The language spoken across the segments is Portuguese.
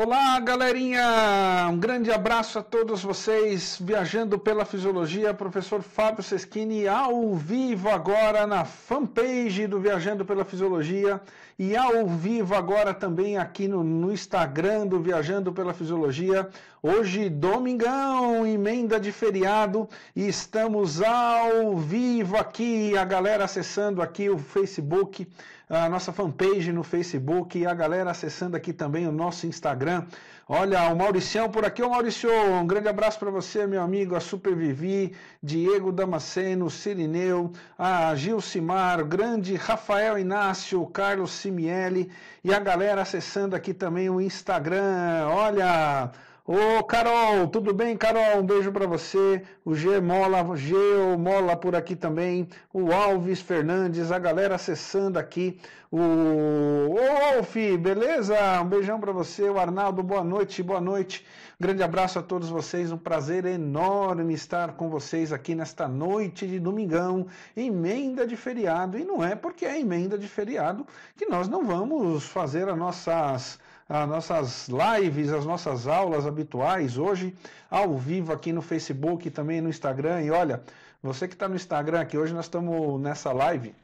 Olá, galerinha! Um grande abraço a todos vocês viajando pela fisiologia, professor Fábio Seschini ao vivo agora na fanpage do Viajando pela Fisiologia e ao vivo agora também aqui no, no Instagram do Viajando pela Fisiologia. Hoje, domingão, emenda de feriado, e estamos ao vivo aqui, a galera acessando aqui o Facebook a nossa fanpage no Facebook e a galera acessando aqui também o nosso Instagram. Olha, o Mauricião por aqui. o Maurício, um grande abraço para você, meu amigo, a Supervivi, Diego Damasceno, Sirineu, a Gilcimar, grande Rafael Inácio, Carlos Simiele e a galera acessando aqui também o Instagram. Olha, Ô, Carol, tudo bem, Carol? Um beijo para você. O G Mola, G Mola por aqui também. O Alves Fernandes, a galera acessando aqui. O Wolf, beleza? Um beijão para você. O Arnaldo, boa noite, boa noite. Grande abraço a todos vocês. Um prazer enorme estar com vocês aqui nesta noite de domingão, emenda de feriado. E não é porque é emenda de feriado que nós não vamos fazer as nossas as nossas lives, as nossas aulas habituais hoje, ao vivo aqui no Facebook, também no Instagram. E olha, você que está no Instagram aqui, hoje nós estamos nessa live.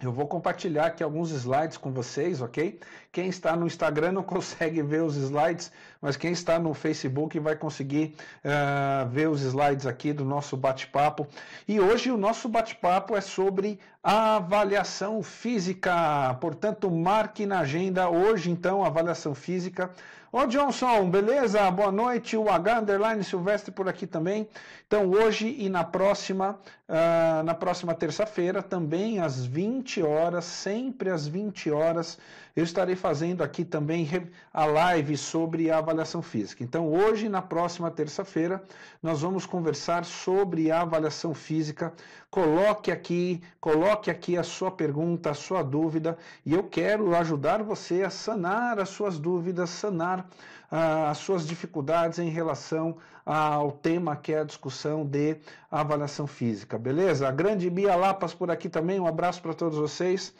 Eu vou compartilhar aqui alguns slides com vocês, ok? Quem está no Instagram não consegue ver os slides, mas quem está no Facebook vai conseguir uh, ver os slides aqui do nosso bate-papo. E hoje o nosso bate-papo é sobre avaliação física. Portanto, marque na agenda hoje, então, avaliação física. Ô Johnson, beleza? Boa noite. O H Underline Silvestre por aqui também. Então, hoje e na próxima, uh, na próxima terça-feira, também às 20 horas, sempre às 20 horas, eu estarei fazendo aqui também a live sobre a avaliação física. Então, hoje, na próxima terça-feira, nós vamos conversar sobre a avaliação física. Coloque aqui, coloque aqui a sua pergunta, a sua dúvida, e eu quero ajudar você a sanar as suas dúvidas, sanar ah, as suas dificuldades em relação ao tema que é a discussão de avaliação física, beleza? A grande Bia Lapas por aqui também, um abraço para todos vocês.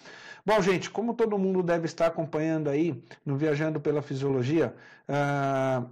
Bom, gente, como todo mundo deve estar acompanhando aí no Viajando pela Fisiologia, uh,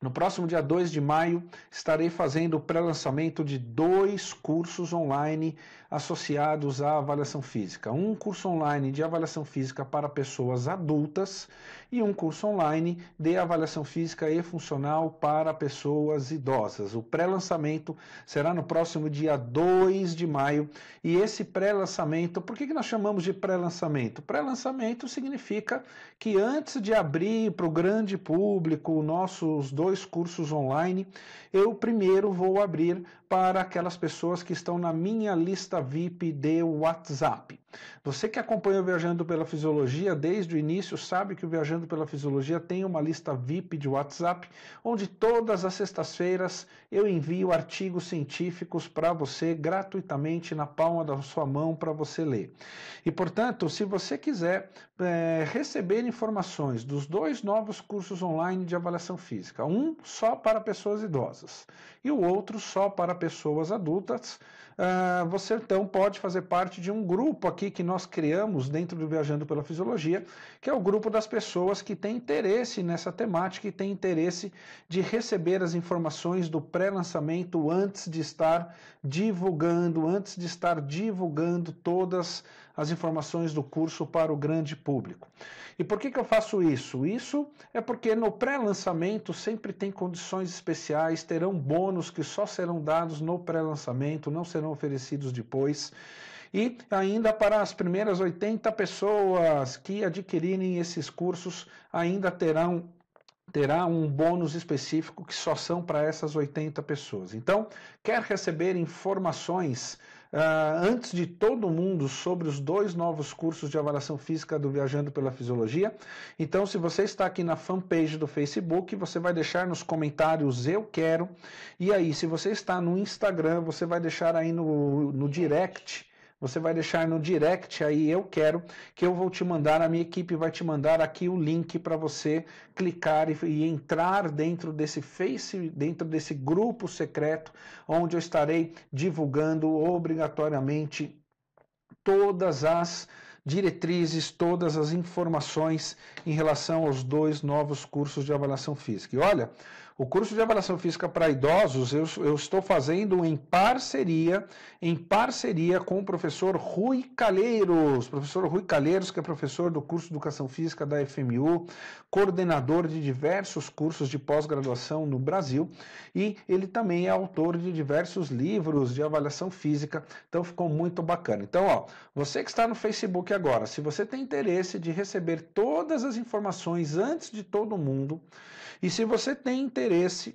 no próximo dia 2 de maio estarei fazendo o pré-lançamento de dois cursos online associados à avaliação física. Um curso online de avaliação física para pessoas adultas e um curso online de avaliação física e funcional para pessoas idosas. O pré-lançamento será no próximo dia 2 de maio e esse pré-lançamento, por que, que nós chamamos de pré-lançamento? Pré-lançamento significa que antes de abrir para o grande público nossos dois cursos online, eu primeiro vou abrir para aquelas pessoas que estão na minha lista VIP de WhatsApp. Você que acompanha o Viajando pela Fisiologia desde o início sabe que o Viajando pela Fisiologia tem uma lista VIP de WhatsApp, onde todas as sextas-feiras eu envio artigos científicos para você gratuitamente na palma da sua mão para você ler. E portanto, se você quiser é, receber informações dos dois novos cursos online de avaliação física, um só para pessoas idosas e o outro só para pessoas adultas, ah, você então pode fazer parte de um grupo aqui aqui que nós criamos dentro do Viajando pela Fisiologia, que é o grupo das pessoas que tem interesse nessa temática e tem interesse de receber as informações do pré-lançamento antes de estar divulgando, antes de estar divulgando todas as informações do curso para o grande público. E por que, que eu faço isso? Isso é porque no pré-lançamento sempre tem condições especiais, terão bônus que só serão dados no pré-lançamento, não serão oferecidos depois e ainda para as primeiras 80 pessoas que adquirirem esses cursos ainda terão terá um bônus específico que só são para essas 80 pessoas. Então, quer receber informações uh, antes de todo mundo sobre os dois novos cursos de avaliação física do Viajando pela Fisiologia? Então, se você está aqui na fanpage do Facebook, você vai deixar nos comentários eu quero. E aí, se você está no Instagram, você vai deixar aí no, no direct você vai deixar no direct aí, eu quero, que eu vou te mandar, a minha equipe vai te mandar aqui o link para você clicar e, e, entrar dentro desse Face, dentro desse grupo secreto, onde eu estarei divulgando obrigatoriamente todas as diretrizes, todas as informações em relação aos dois novos cursos de avaliação física. E olha, o curso de avaliação física para idosos eu, eu, estou fazendo em parceria, em parceria com o professor Rui Calheiros. Professor Rui Calheiros, que é professor do curso de Educação Física da FMU, coordenador de diversos cursos de pós-graduação no Brasil, e ele também é autor de diversos livros de avaliação física. Então ficou muito bacana. Então, ó, você que está no Facebook agora, se você tem interesse de receber todas as informações antes de todo mundo, e se você tem interesse interesse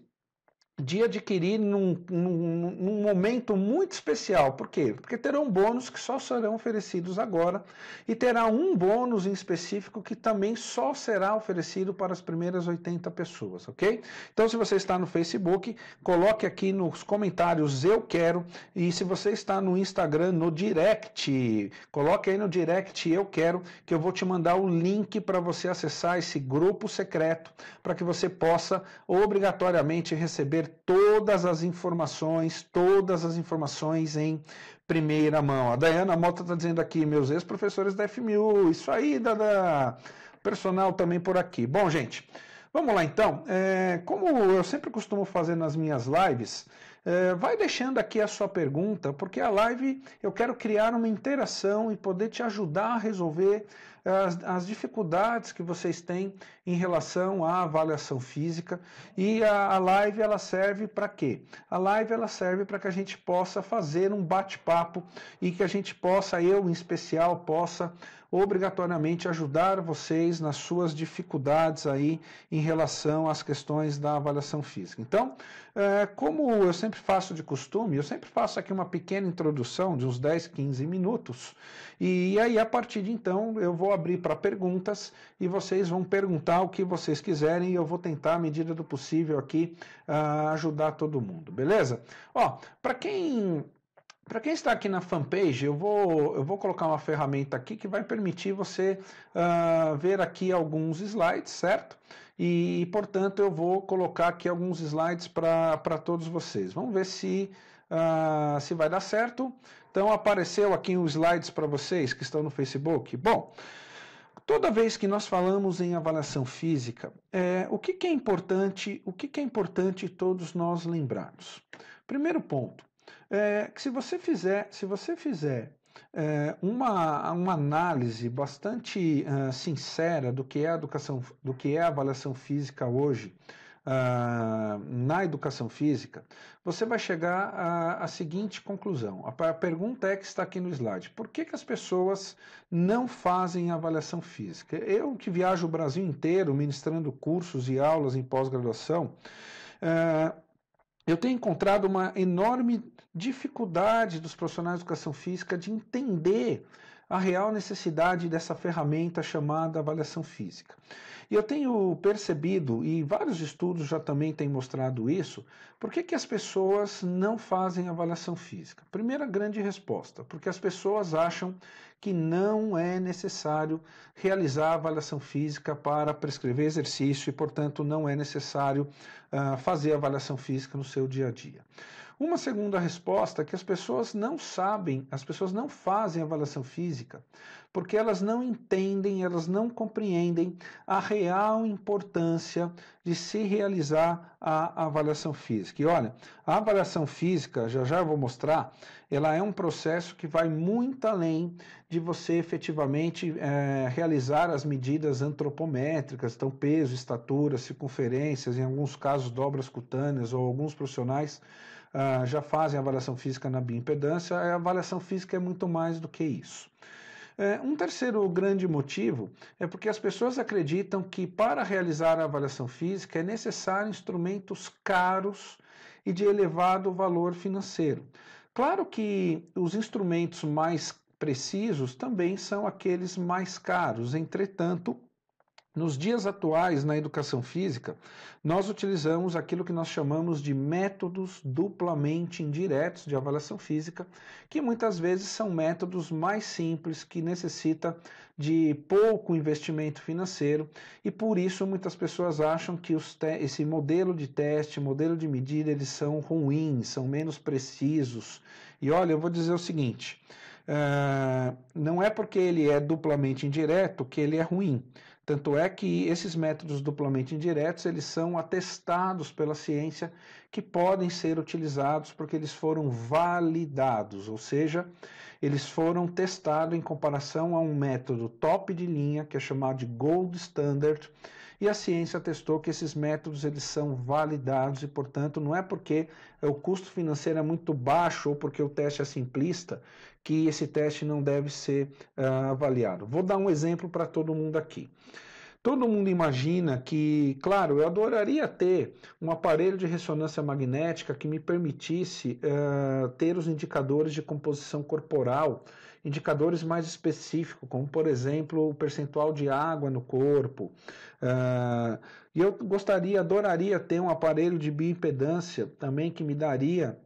de adquirir num, num, num, momento muito especial. Por quê? Porque terão bônus que só serão oferecidos agora e terá um bônus em específico que também só será oferecido para as primeiras 80 pessoas, ok? Então, se você está no Facebook, coloque aqui nos comentários eu quero e se você está no Instagram, no direct, coloque aí no direct eu quero que eu vou te mandar o link para você acessar esse grupo secreto para que você possa obrigatoriamente receber ter todas as informações, todas as informações em primeira mão. A Dayana Mota está dizendo aqui, meus ex-professores da FMU, isso aí, da, da personal também por aqui. Bom, gente. Vamos lá então. É, como eu sempre costumo fazer nas minhas lives, é, vai deixando aqui a sua pergunta, porque a live eu quero criar uma interação e poder te ajudar a resolver as, as dificuldades que vocês têm em relação à avaliação física. E a, a live ela serve para quê? A live ela serve para que a gente possa fazer um bate-papo e que a gente possa, eu em especial, possa obrigatoriamente ajudar vocês nas suas dificuldades aí em relação às questões da avaliação física. Então, é, como eu sempre faço de costume, eu sempre faço aqui uma pequena introdução de uns 10, 15 minutos, e aí a partir de então eu vou abrir para perguntas e vocês vão perguntar o que vocês quiserem e eu vou tentar, à medida do possível aqui, ah, ajudar todo mundo, beleza? Ó, para quem para quem está aqui na fanpage, eu vou, eu vou colocar uma ferramenta aqui que vai permitir você uh, ver aqui alguns slides, certo? E, portanto, eu vou colocar aqui alguns slides para todos vocês. Vamos ver se, uh, se vai dar certo. Então, apareceu aqui os slides para vocês que estão no Facebook. Bom, toda vez que nós falamos em avaliação física, é, o que, que é importante, o que, que é importante todos nós lembrarmos? Primeiro ponto, é que se você fizer, se você fizer é, uma, uma análise bastante uh, sincera do que é a educação, do que é a avaliação física hoje, Uh, na educação física, você vai chegar à, seguinte conclusão. A, a, pergunta é que está aqui no slide: por que, que as pessoas não fazem avaliação física? Eu que viajo o Brasil inteiro ministrando cursos e aulas em pós-graduação, uh, eu tenho encontrado uma enorme dificuldade dos profissionais de educação física de entender a real necessidade dessa ferramenta chamada avaliação física. E eu tenho percebido, e vários estudos já também têm mostrado isso, por que, que as pessoas não fazem avaliação física? Primeira grande resposta, porque as pessoas acham que não é necessário realizar avaliação física para prescrever exercício e, portanto, não é necessário uh, fazer avaliação física no seu dia a dia. Uma segunda resposta é que as pessoas não sabem, as pessoas não fazem avaliação física, porque elas não entendem, elas não compreendem a real importância de se realizar a avaliação física. E olha, a avaliação física, já já eu vou mostrar, ela é um processo que vai muito além de você efetivamente é, realizar as medidas antropométricas, então peso, estatura, circunferências, em alguns casos dobras cutâneas ou alguns profissionais ah, já fazem avaliação física na bioimpedância, a avaliação física é muito mais do que isso. É, um terceiro grande motivo é porque as pessoas acreditam que para realizar a avaliação física é necessário instrumentos caros e de elevado valor financeiro. Claro que os instrumentos mais precisos também são aqueles mais caros, entretanto, nos dias atuais, na educação física, nós utilizamos aquilo que nós chamamos de métodos duplamente indiretos de avaliação física, que muitas vezes são métodos mais simples, que necessita de pouco investimento financeiro, e por isso muitas pessoas acham que esse modelo de teste, modelo de medida, eles são ruins, são menos precisos. E olha, eu vou dizer o seguinte. Uh, não é porque ele é duplamente indireto que ele é ruim. Tanto é que esses métodos duplamente indiretos, eles são atestados pela ciência que podem ser utilizados porque eles foram validados, ou seja, eles foram testados em comparação a um método top de linha que é chamado de gold standard, e a ciência testou que esses métodos eles são validados e, portanto, não é porque o custo financeiro é muito baixo ou porque o teste é simplista que esse teste não deve ser uh, avaliado. Vou dar um exemplo para todo mundo aqui. Todo mundo imagina que, claro, eu adoraria ter um aparelho de ressonância magnética que me permitisse uh, ter os indicadores de composição corporal, indicadores mais específicos, como por exemplo o percentual de água no corpo. Uh, e eu gostaria, adoraria ter um aparelho de bioimpedância também que me daria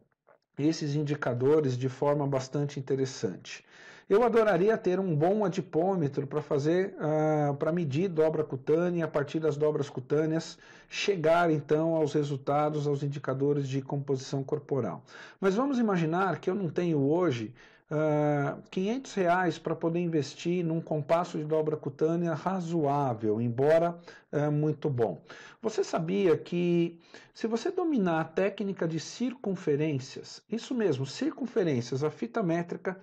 esses indicadores de forma bastante interessante. Eu adoraria ter um bom adipômetro para fazer, uh, ah, para medir dobra cutânea, a partir das dobras cutâneas, chegar então aos resultados, aos indicadores de composição corporal. Mas vamos imaginar que eu não tenho hoje uh, ah, 500 reais para poder investir num compasso de dobra cutânea razoável, embora uh, muito bom. Você sabia que se você dominar a técnica de circunferências, isso mesmo, circunferências, a fita métrica,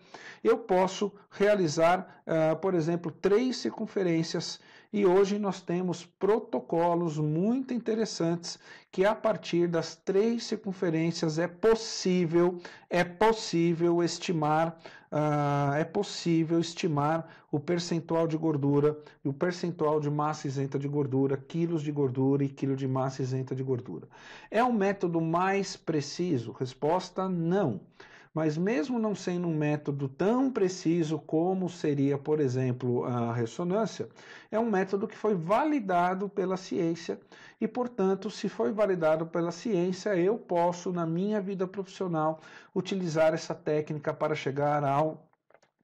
eu posso realizar, uh, por exemplo, três circunferências e hoje nós temos protocolos muito interessantes que a partir das três circunferências é possível, é possível estimar, uh, é possível estimar o percentual de gordura e o percentual de massa isenta de gordura, quilos de gordura e quilo de massa isenta de gordura. É um método mais preciso? Resposta não. Mas mesmo não sendo um método tão preciso como seria, por exemplo, a ressonância, é um método que foi validado pela ciência e, portanto, se foi validado pela ciência, eu posso, na minha vida profissional, utilizar essa técnica para chegar ao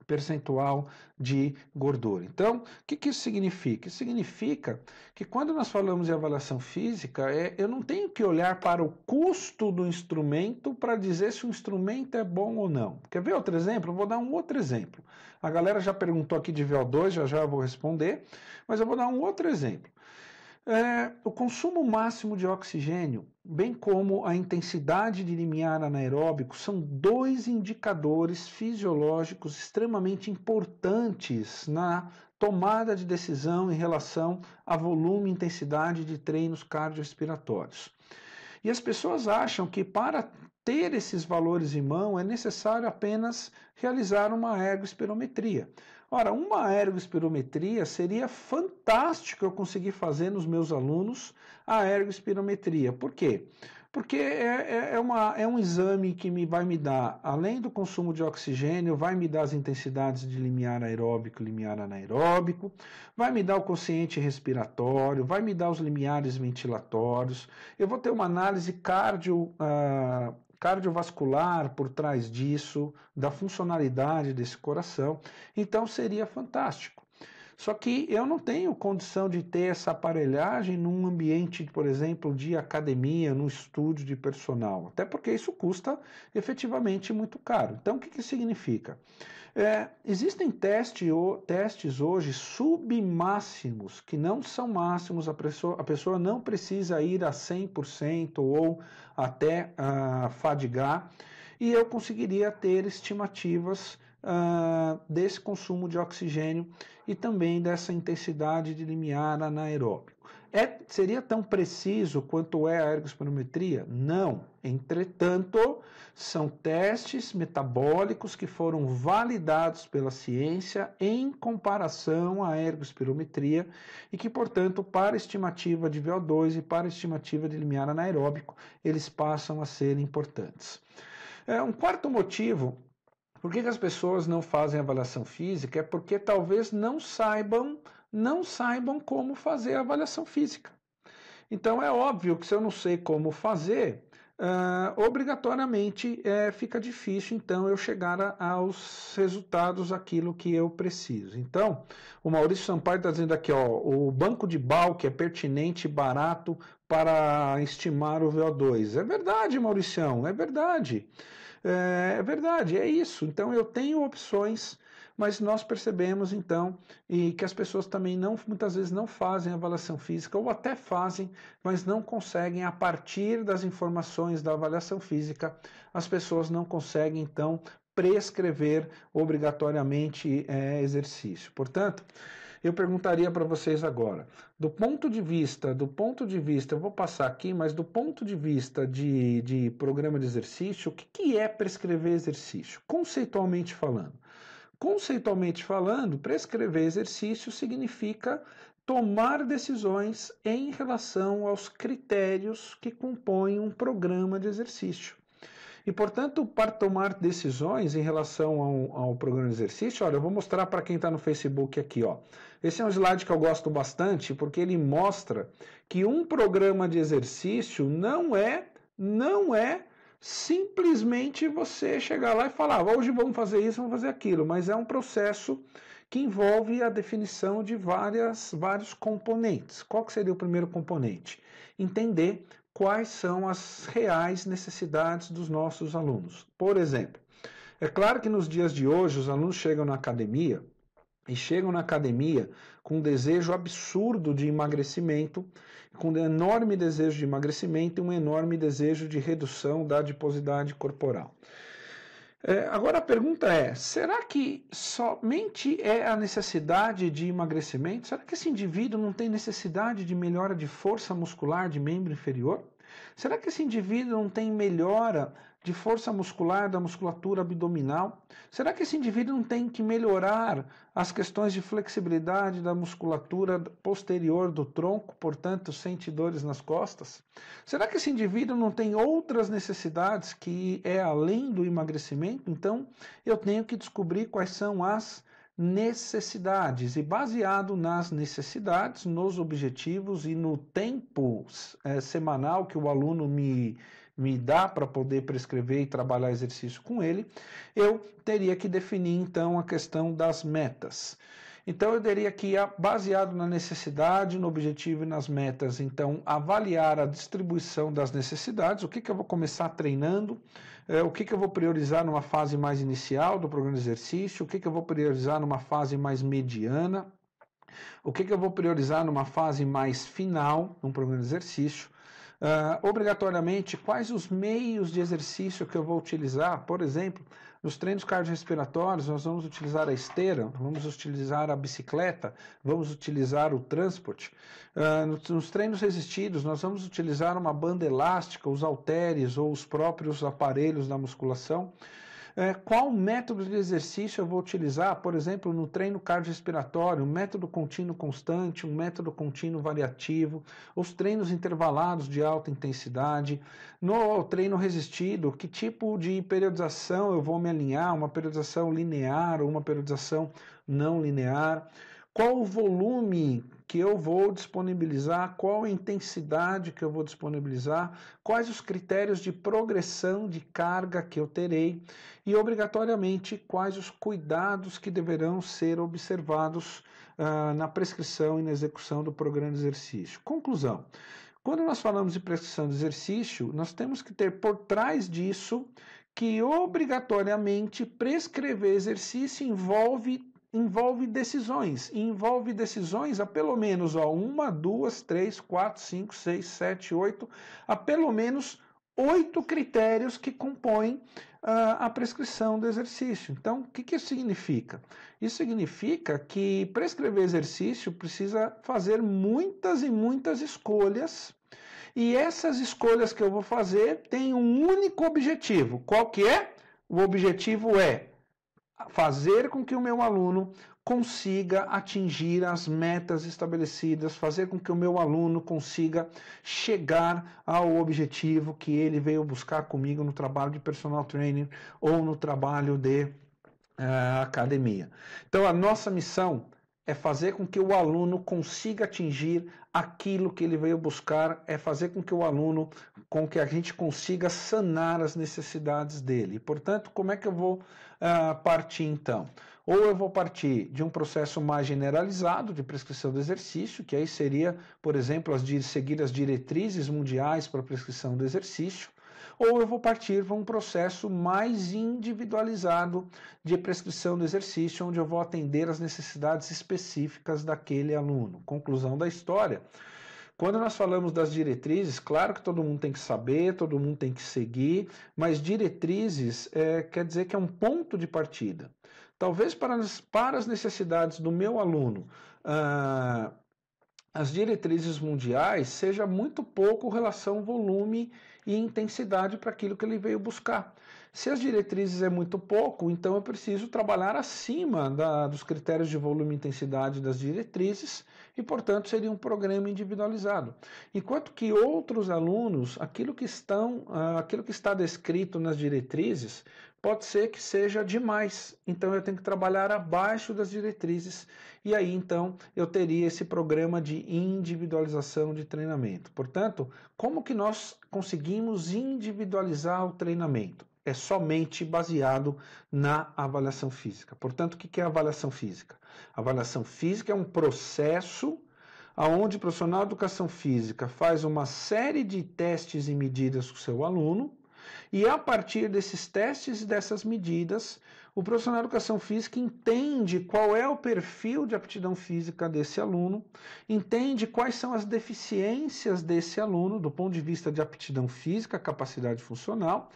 percentual de gordura. Então, o que, que isso significa? Isso significa que quando nós falamos de avaliação física, é, eu não tenho que olhar para o custo do instrumento para dizer se o instrumento é bom ou não. Quer ver outro exemplo? Vou dar um outro exemplo. A galera já perguntou aqui de VO2, já já vou responder, mas eu vou dar um outro exemplo. É, o consumo máximo de oxigênio, bem como a intensidade de limiar anaeróbico, são dois indicadores fisiológicos extremamente importantes na tomada de decisão em relação a volume e intensidade de treinos cardiorrespiratórios. E as pessoas acham que para ter esses valores em mão é necessário apenas realizar uma ergospirometria. Ora, uma ergoespirometria seria fantástico eu conseguir fazer nos meus alunos a ergoespirometria. Por quê? Porque é, é, é, uma, é um exame que me, vai me dar, além do consumo de oxigênio, vai me dar as intensidades de limiar aeróbico e limiar anaeróbico, vai me dar o consciente respiratório, vai me dar os limiares ventilatórios, eu vou ter uma análise cardio. Ah, cardiovascular por trás disso, da funcionalidade desse coração. Então seria fantástico. Só que eu não tenho condição de ter essa aparelhagem num ambiente, por exemplo, de academia, num estúdio de personal. Até porque isso custa efetivamente muito caro. Então, o que, que significa? significa? É, existem teste, o, testes hoje submáximos, que não são máximos, a pessoa, a pessoa não precisa ir a 100% ou até ah, fadigar, e eu conseguiria ter estimativas ah, desse consumo de oxigênio e também dessa intensidade de limiar anaeróbio. É, seria tão preciso quanto é a ergospirometria? Não. Entretanto, são testes metabólicos que foram validados pela ciência em comparação à ergospirometria e que, portanto, para estimativa de VO2 e para estimativa de limiar anaeróbico, eles passam a ser importantes. É, um quarto motivo por que, que as pessoas não fazem avaliação física é porque talvez não saibam não saibam como fazer a avaliação física. Então é óbvio que se eu não sei como fazer, uh, obrigatoriamente é, fica difícil então eu chegar a, aos resultados aquilo que eu preciso. Então, o Maurício Sampaio está dizendo aqui, ó, o banco de que é pertinente e barato para estimar o VO2. É verdade, Mauricião, é verdade. É, é verdade, é isso. Então eu tenho opções mas nós percebemos então e que as pessoas também não muitas vezes não fazem avaliação física ou até fazem, mas não conseguem a partir das informações da avaliação física, as pessoas não conseguem então prescrever obrigatoriamente é, exercício. Portanto, eu perguntaria para vocês agora, do ponto de vista, do ponto de vista, eu vou passar aqui, mas do ponto de vista de, de programa de exercício, o que, que é prescrever exercício, conceitualmente falando? Conceitualmente falando, prescrever exercício significa tomar decisões em relação aos critérios que compõem um programa de exercício. E, portanto, para tomar decisões em relação ao, ao programa de exercício, olha, eu vou mostrar para quem está no Facebook aqui. Ó. Esse é um slide que eu gosto bastante, porque ele mostra que um programa de exercício não é, não é simplesmente você chegar lá e falar: ah, hoje vamos fazer isso, vamos fazer aquilo, mas é um processo que envolve a definição de várias, vários componentes. Qual que seria o primeiro componente? Entender quais são as reais necessidades dos nossos alunos. Por exemplo, é claro que nos dias de hoje os alunos chegam na academia e chegam na academia com um desejo absurdo de emagrecimento com um enorme desejo de emagrecimento e um enorme desejo de redução da adiposidade corporal. É, agora a pergunta é: será que somente é a necessidade de emagrecimento? Será que esse indivíduo não tem necessidade de melhora de força muscular de membro inferior? Será que esse indivíduo não tem melhora de força muscular da musculatura abdominal? Será que esse indivíduo não tem que melhorar as questões de flexibilidade da musculatura posterior do tronco, portanto, sente dores nas costas? Será que esse indivíduo não tem outras necessidades que é além do emagrecimento? Então, eu tenho que descobrir quais são as necessidades e baseado nas necessidades, nos objetivos e no tempo é, semanal que o aluno me me dá para poder prescrever e trabalhar exercício com ele, eu teria que definir então a questão das metas. Então eu teria que, baseado na necessidade, no objetivo e nas metas, então avaliar a distribuição das necessidades, o que, que eu vou começar treinando, é, o que, que eu vou priorizar numa fase mais inicial do programa de exercício, o que, que eu vou priorizar numa fase mais mediana, o que, que eu vou priorizar numa fase mais final, num programa de exercício, Uh, obrigatoriamente, quais os meios de exercício que eu vou utilizar? Por exemplo, nos treinos cardiorrespiratórios, nós vamos utilizar a esteira, vamos utilizar a bicicleta, vamos utilizar o transporte. Uh, nos treinos resistidos, nós vamos utilizar uma banda elástica, os halteres ou os próprios aparelhos da musculação. É, qual método de exercício eu vou utilizar, por exemplo, no treino cardiorrespiratório, um método contínuo constante, um método contínuo variativo, os treinos intervalados de alta intensidade, no treino resistido, que tipo de periodização eu vou me alinhar, uma periodização linear ou uma periodização não linear, qual o volume que eu vou disponibilizar, qual a intensidade que eu vou disponibilizar, quais os critérios de progressão de carga que eu terei e, obrigatoriamente, quais os cuidados que deverão ser observados ah, na prescrição e na execução do programa de exercício. Conclusão. Quando nós falamos de prescrição de exercício, nós temos que ter por trás disso que obrigatoriamente prescrever exercício envolve envolve decisões. E envolve decisões a pelo menos ó, uma, duas, três, quatro, cinco, seis, sete, oito, a pelo menos oito critérios que compõem uh, a prescrição do exercício. Então, o que, que isso significa? Isso significa que prescrever exercício precisa fazer muitas e muitas escolhas. E essas escolhas que eu vou fazer têm um único objetivo. Qual que é? O objetivo é fazer com que o meu aluno consiga atingir as metas estabelecidas, fazer com que o meu aluno consiga chegar ao objetivo que ele veio buscar comigo no trabalho de personal training ou no trabalho de uh, academia. Então, a nossa missão é fazer com que o aluno consiga atingir aquilo que ele veio buscar, é fazer com que o aluno, com que a gente consiga sanar as necessidades dele. Portanto, como é que eu vou uh, partir então? Ou eu vou partir de um processo mais generalizado de prescrição do exercício, que aí seria, por exemplo, as de seguir as diretrizes mundiais para a prescrição do exercício, ou eu vou partir para um processo mais individualizado de prescrição do exercício, onde eu vou atender às necessidades específicas daquele aluno. Conclusão da história. Quando nós falamos das diretrizes, claro que todo mundo tem que saber, todo mundo tem que seguir, mas diretrizes é, quer dizer que é um ponto de partida. Talvez para as, para as necessidades do meu aluno, ah, as diretrizes mundiais seja muito pouco relação volume e intensidade para aquilo que ele veio buscar. Se as diretrizes é muito pouco, então eu preciso trabalhar acima da, dos critérios de volume e intensidade das diretrizes e, portanto, seria um programa individualizado. Enquanto que outros alunos, aquilo que, estão, ah, aquilo que está descrito nas diretrizes, pode ser que seja demais. Então eu tenho que trabalhar abaixo das diretrizes e aí então eu teria esse programa de individualização de treinamento. Portanto, como que nós conseguimos individualizar o treinamento? É somente baseado na avaliação física. Portanto, o que é avaliação física? A avaliação física é um processo aonde o profissional de educação física faz uma série de testes e medidas com o seu aluno e a partir desses testes e dessas medidas, o profissional de educação física entende qual é o perfil de aptidão física desse aluno, entende quais são as deficiências desse aluno do ponto de vista de aptidão física, capacidade funcional,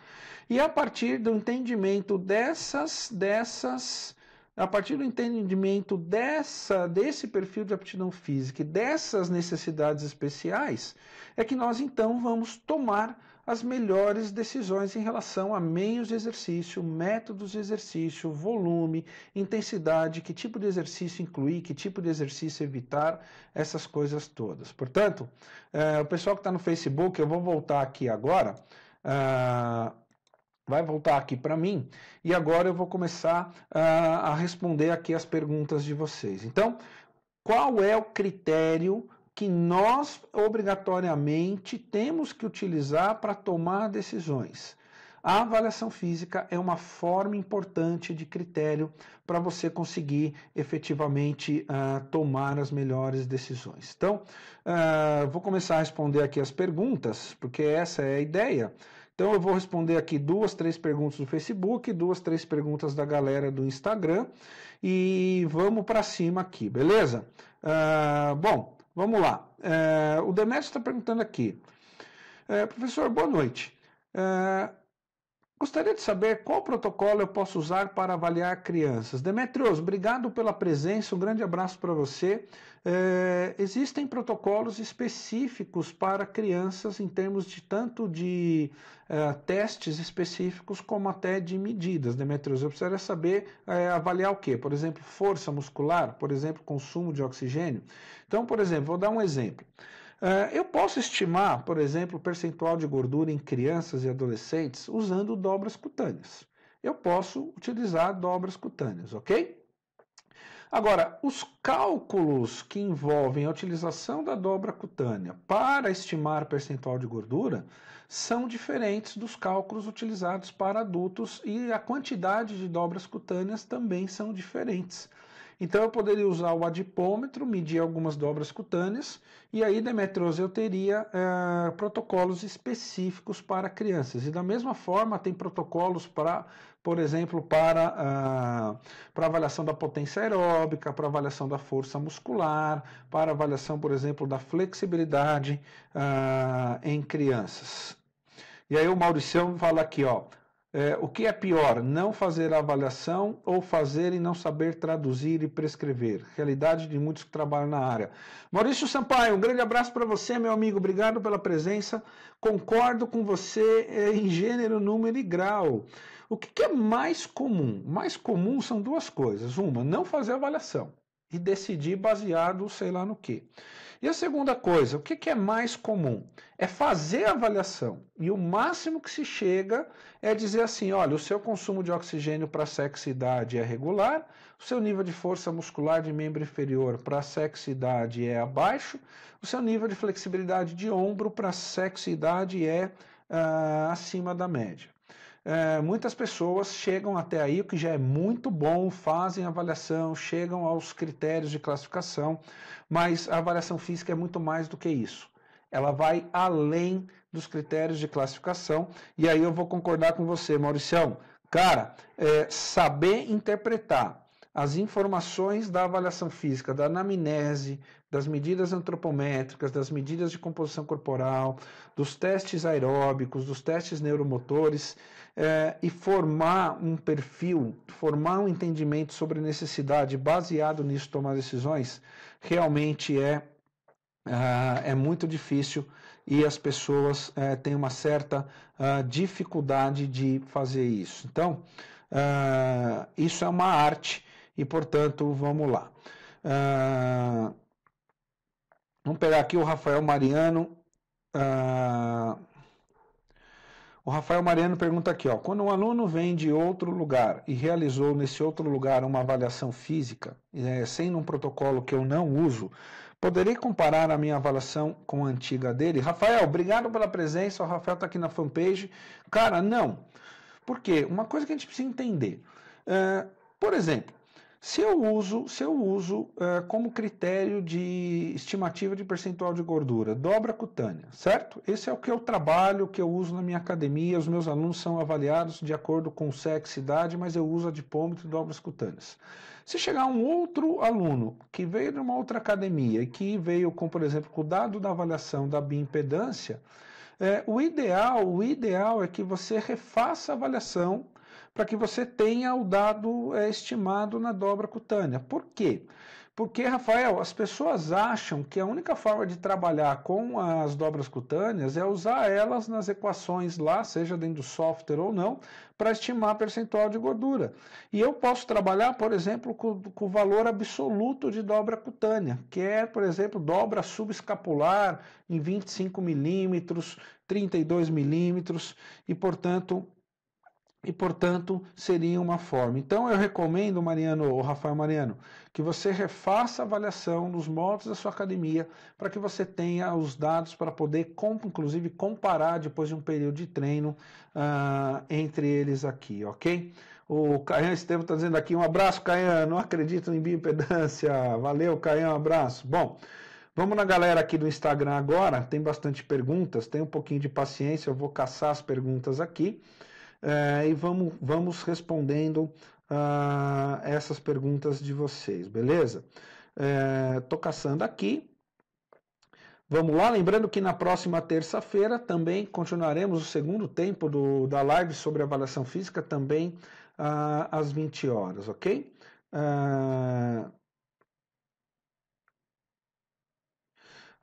e a partir do entendimento dessas dessas a partir do entendimento dessa, desse perfil de aptidão física e dessas necessidades especiais, é que nós então vamos tomar as melhores decisões em relação a meios de exercício, métodos de exercício, volume, intensidade, que tipo de exercício incluir, que tipo de exercício evitar, essas coisas todas. Portanto, é, o pessoal que está no Facebook, eu vou voltar aqui agora. É, vai voltar aqui para mim e agora eu vou começar é, a responder aqui as perguntas de vocês. Então, qual é o critério que nós obrigatoriamente temos que utilizar para tomar decisões. A avaliação física é uma forma importante de critério para você conseguir efetivamente uh, tomar as melhores decisões. Então, uh, vou começar a responder aqui as perguntas, porque essa é a ideia. Então, eu vou responder aqui duas, três perguntas do Facebook, duas, três perguntas da galera do Instagram e vamos para cima aqui, beleza? Uh, bom, Vamos lá. É, o Demetrio está perguntando aqui. É, professor, boa noite. É, Gostaria de saber qual protocolo eu posso usar para avaliar crianças. Demetrios, obrigado pela presença, um grande abraço para você. É, existem protocolos específicos para crianças em termos de tanto de é, testes específicos como até de medidas. Demetrios, eu precisaria saber é, avaliar o que? Por exemplo, força muscular, por exemplo, consumo de oxigênio. Então, por exemplo, vou dar um exemplo. Eh, eu posso estimar, por exemplo, o percentual de gordura em crianças e adolescentes usando dobras cutâneas. Eu posso utilizar dobras cutâneas, ok? Agora, os cálculos que envolvem a utilização da dobra cutânea para estimar percentual de gordura são diferentes dos cálculos utilizados para adultos e a quantidade de dobras cutâneas também são diferentes. Então eu poderia usar o adipômetro, medir algumas dobras cutâneas, e aí, Demetrios, eu teria é, protocolos específicos para crianças. E da mesma forma, tem protocolos para, por exemplo, para, ah, para avaliação da potência aeróbica, para avaliação da força muscular, para avaliação, por exemplo, da flexibilidade ah, em crianças. E aí o Mauricião fala aqui, ó, é, o que é pior, não fazer a avaliação ou fazer e não saber traduzir e prescrever? Realidade de muitos que trabalham na área. Maurício Sampaio, um grande abraço para você, meu amigo. Obrigado pela presença. Concordo com você é, em gênero, número e grau. O que, que é mais comum? Mais comum são duas coisas. Uma, não fazer avaliação e decidir baseado sei lá no que. E a segunda coisa, o que, que, é mais comum? É fazer a avaliação e o máximo que se chega é dizer assim: olha, o seu consumo de oxigênio para sexo idade é regular, o seu nível de força muscular de membro inferior para sexo idade é abaixo, o seu nível de flexibilidade de ombro para sexo idade é ah, acima da média. É, muitas pessoas chegam até aí, o que já é muito bom, fazem avaliação, chegam aos critérios de classificação, mas a avaliação física é muito mais do que isso. Ela vai além dos critérios de classificação, e aí eu vou concordar com você, Mauricião. Cara, é, saber interpretar as informações da avaliação física, da anamnese, das medidas antropométricas, das medidas de composição corporal, dos testes aeróbicos, dos testes neuromotores, eh, e formar um perfil, formar um entendimento sobre necessidade, baseado nisso, tomar decisões, realmente é, ah, é muito difícil e as pessoas eh, têm uma certa ah, dificuldade de fazer isso. Então, ah, isso é uma arte e, portanto, vamos lá. Uh, Vamos pegar aqui o Rafael Mariano. Ah, o Rafael Mariano pergunta aqui, ó, quando um aluno vem de outro lugar e realizou nesse outro lugar uma avaliação física, é, sem um protocolo que eu não uso, poderei comparar a minha avaliação com a antiga dele? Rafael, obrigado pela presença, o Rafael está aqui na fanpage. Cara, não, Por quê? uma coisa que a gente precisa entender, é, por exemplo, se eu uso, se eu uso é, como critério de estimativa de percentual de gordura, dobra cutânea, certo? Esse é o que eu trabalho, que eu uso na minha academia. Os meus alunos são avaliados de acordo com sexo e idade, mas eu uso adipômetro e dobras cutâneas. Se chegar um outro aluno que veio de uma outra academia e que veio com, por exemplo, com o dado da avaliação da bioimpedância, é, o ideal, o ideal é que você refaça a avaliação para que você tenha o dado é, estimado na dobra cutânea. Por quê? Porque, Rafael, as pessoas acham que a única forma de trabalhar com as dobras cutâneas é usar elas nas equações lá, seja dentro do software ou não, para estimar percentual de gordura. E eu posso trabalhar, por exemplo, com, com o valor absoluto de dobra cutânea, que é, por exemplo, dobra subescapular em 25 milímetros, 32 milímetros, e, portanto, e, portanto, seria uma forma. Então, eu recomendo, Mariano ou Rafael Mariano, que você refaça a avaliação nos modos da sua academia para que você tenha os dados para poder, inclusive, comparar depois de um período de treino uh, entre eles aqui, ok? O Caian Estevam está dizendo aqui, um abraço, Caian, não acredito em bioimpedância. Valeu, Caian, um abraço. Bom, Vamos na galera aqui do Instagram agora, tem bastante perguntas, tem um pouquinho de paciência, eu vou caçar as perguntas aqui é, e vamos, vamos respondendo uh, essas perguntas de vocês, beleza? É, tô caçando aqui. Vamos lá, lembrando que na próxima terça-feira também continuaremos o segundo tempo do, da live sobre avaliação física, também uh, às 20 horas, ok? Uh,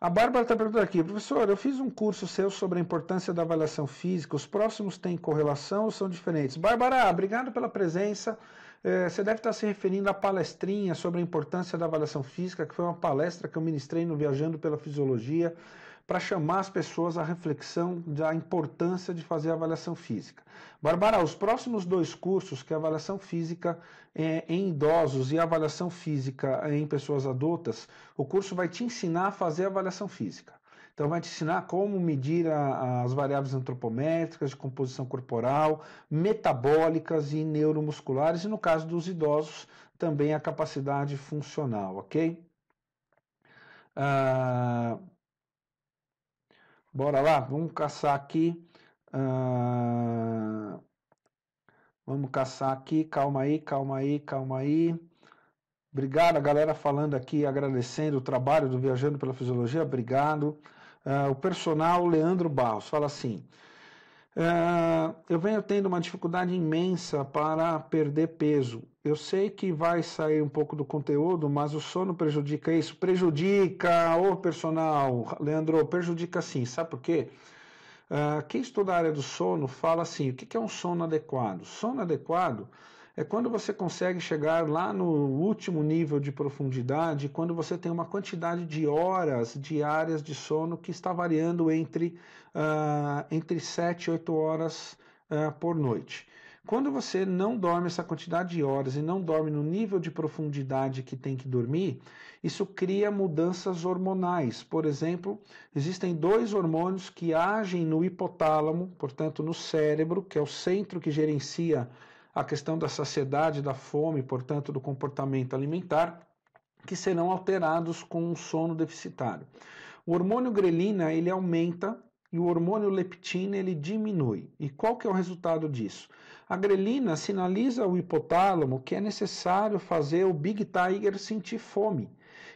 A Bárbara está perguntando aqui, professor, eu fiz um curso seu sobre a importância da avaliação física, os próximos têm correlação ou são diferentes? Bárbara, obrigado pela presença. É, você deve estar se referindo à palestrinha sobre a importância da avaliação física, que foi uma palestra que eu ministrei no Viajando pela Fisiologia para chamar as pessoas à reflexão da importância de fazer avaliação física. Barbara, os próximos dois cursos, que é avaliação física é, em idosos e avaliação física é, em pessoas adultas, o curso vai te ensinar a fazer avaliação física. Então, vai te ensinar como medir a, as variáveis antropométricas, de composição corporal, metabólicas e neuromusculares, e no caso dos idosos, também a capacidade funcional, ok? Uh... Bora lá, vamos caçar aqui. Uh, vamos caçar aqui, calma aí, calma aí, calma aí. Obrigado, a galera falando aqui, agradecendo o trabalho do Viajando pela Fisiologia, obrigado. Uh, o personal Leandro Barros fala assim: ah, eu venho tendo uma dificuldade imensa para perder peso. Eu sei que vai sair um pouco do conteúdo, mas o sono prejudica isso. Prejudica, ô personal, Leandro, prejudica sim. Sabe por quê? Ah, quem estuda a área do sono fala assim: o que é um sono adequado? Sono adequado é quando você consegue chegar lá no último nível de profundidade, quando você tem uma quantidade de horas diárias de sono que está variando entre uh, entre 7 e 8 horas uh, por noite. Quando você não dorme essa quantidade de horas e não dorme no nível de profundidade que tem que dormir, isso cria mudanças hormonais. Por exemplo, existem dois hormônios que agem no hipotálamo, portanto, no cérebro, que é o centro que gerencia a questão da saciedade, da fome, portanto, do comportamento alimentar, que serão alterados com um sono deficitário. O hormônio grelina ele aumenta e o hormônio leptina ele diminui. E qual que é o resultado disso? A grelina sinaliza ao hipotálamo que é necessário fazer o Big Tiger sentir fome.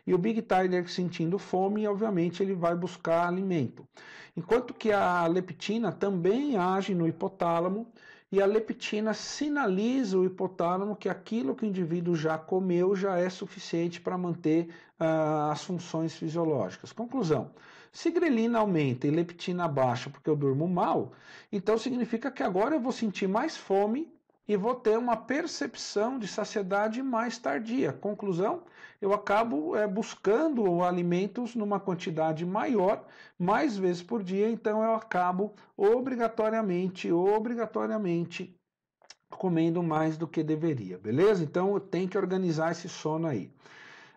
E o Big Tiger sentindo fome, obviamente, ele vai buscar alimento. Enquanto que a leptina também age no hipotálamo e a leptina sinaliza o hipotálamo que aquilo que o indivíduo já comeu já é suficiente para manter ah, as funções fisiológicas. Conclusão. Se grelina aumenta e leptina baixa porque eu durmo mal, então significa que agora eu vou sentir mais fome e vou ter uma percepção de saciedade mais tardia. Conclusão, eu acabo é, buscando alimentos numa quantidade maior, mais vezes por dia, então eu acabo obrigatoriamente, obrigatoriamente comendo mais do que deveria, beleza? Então eu tenho que organizar esse sono aí.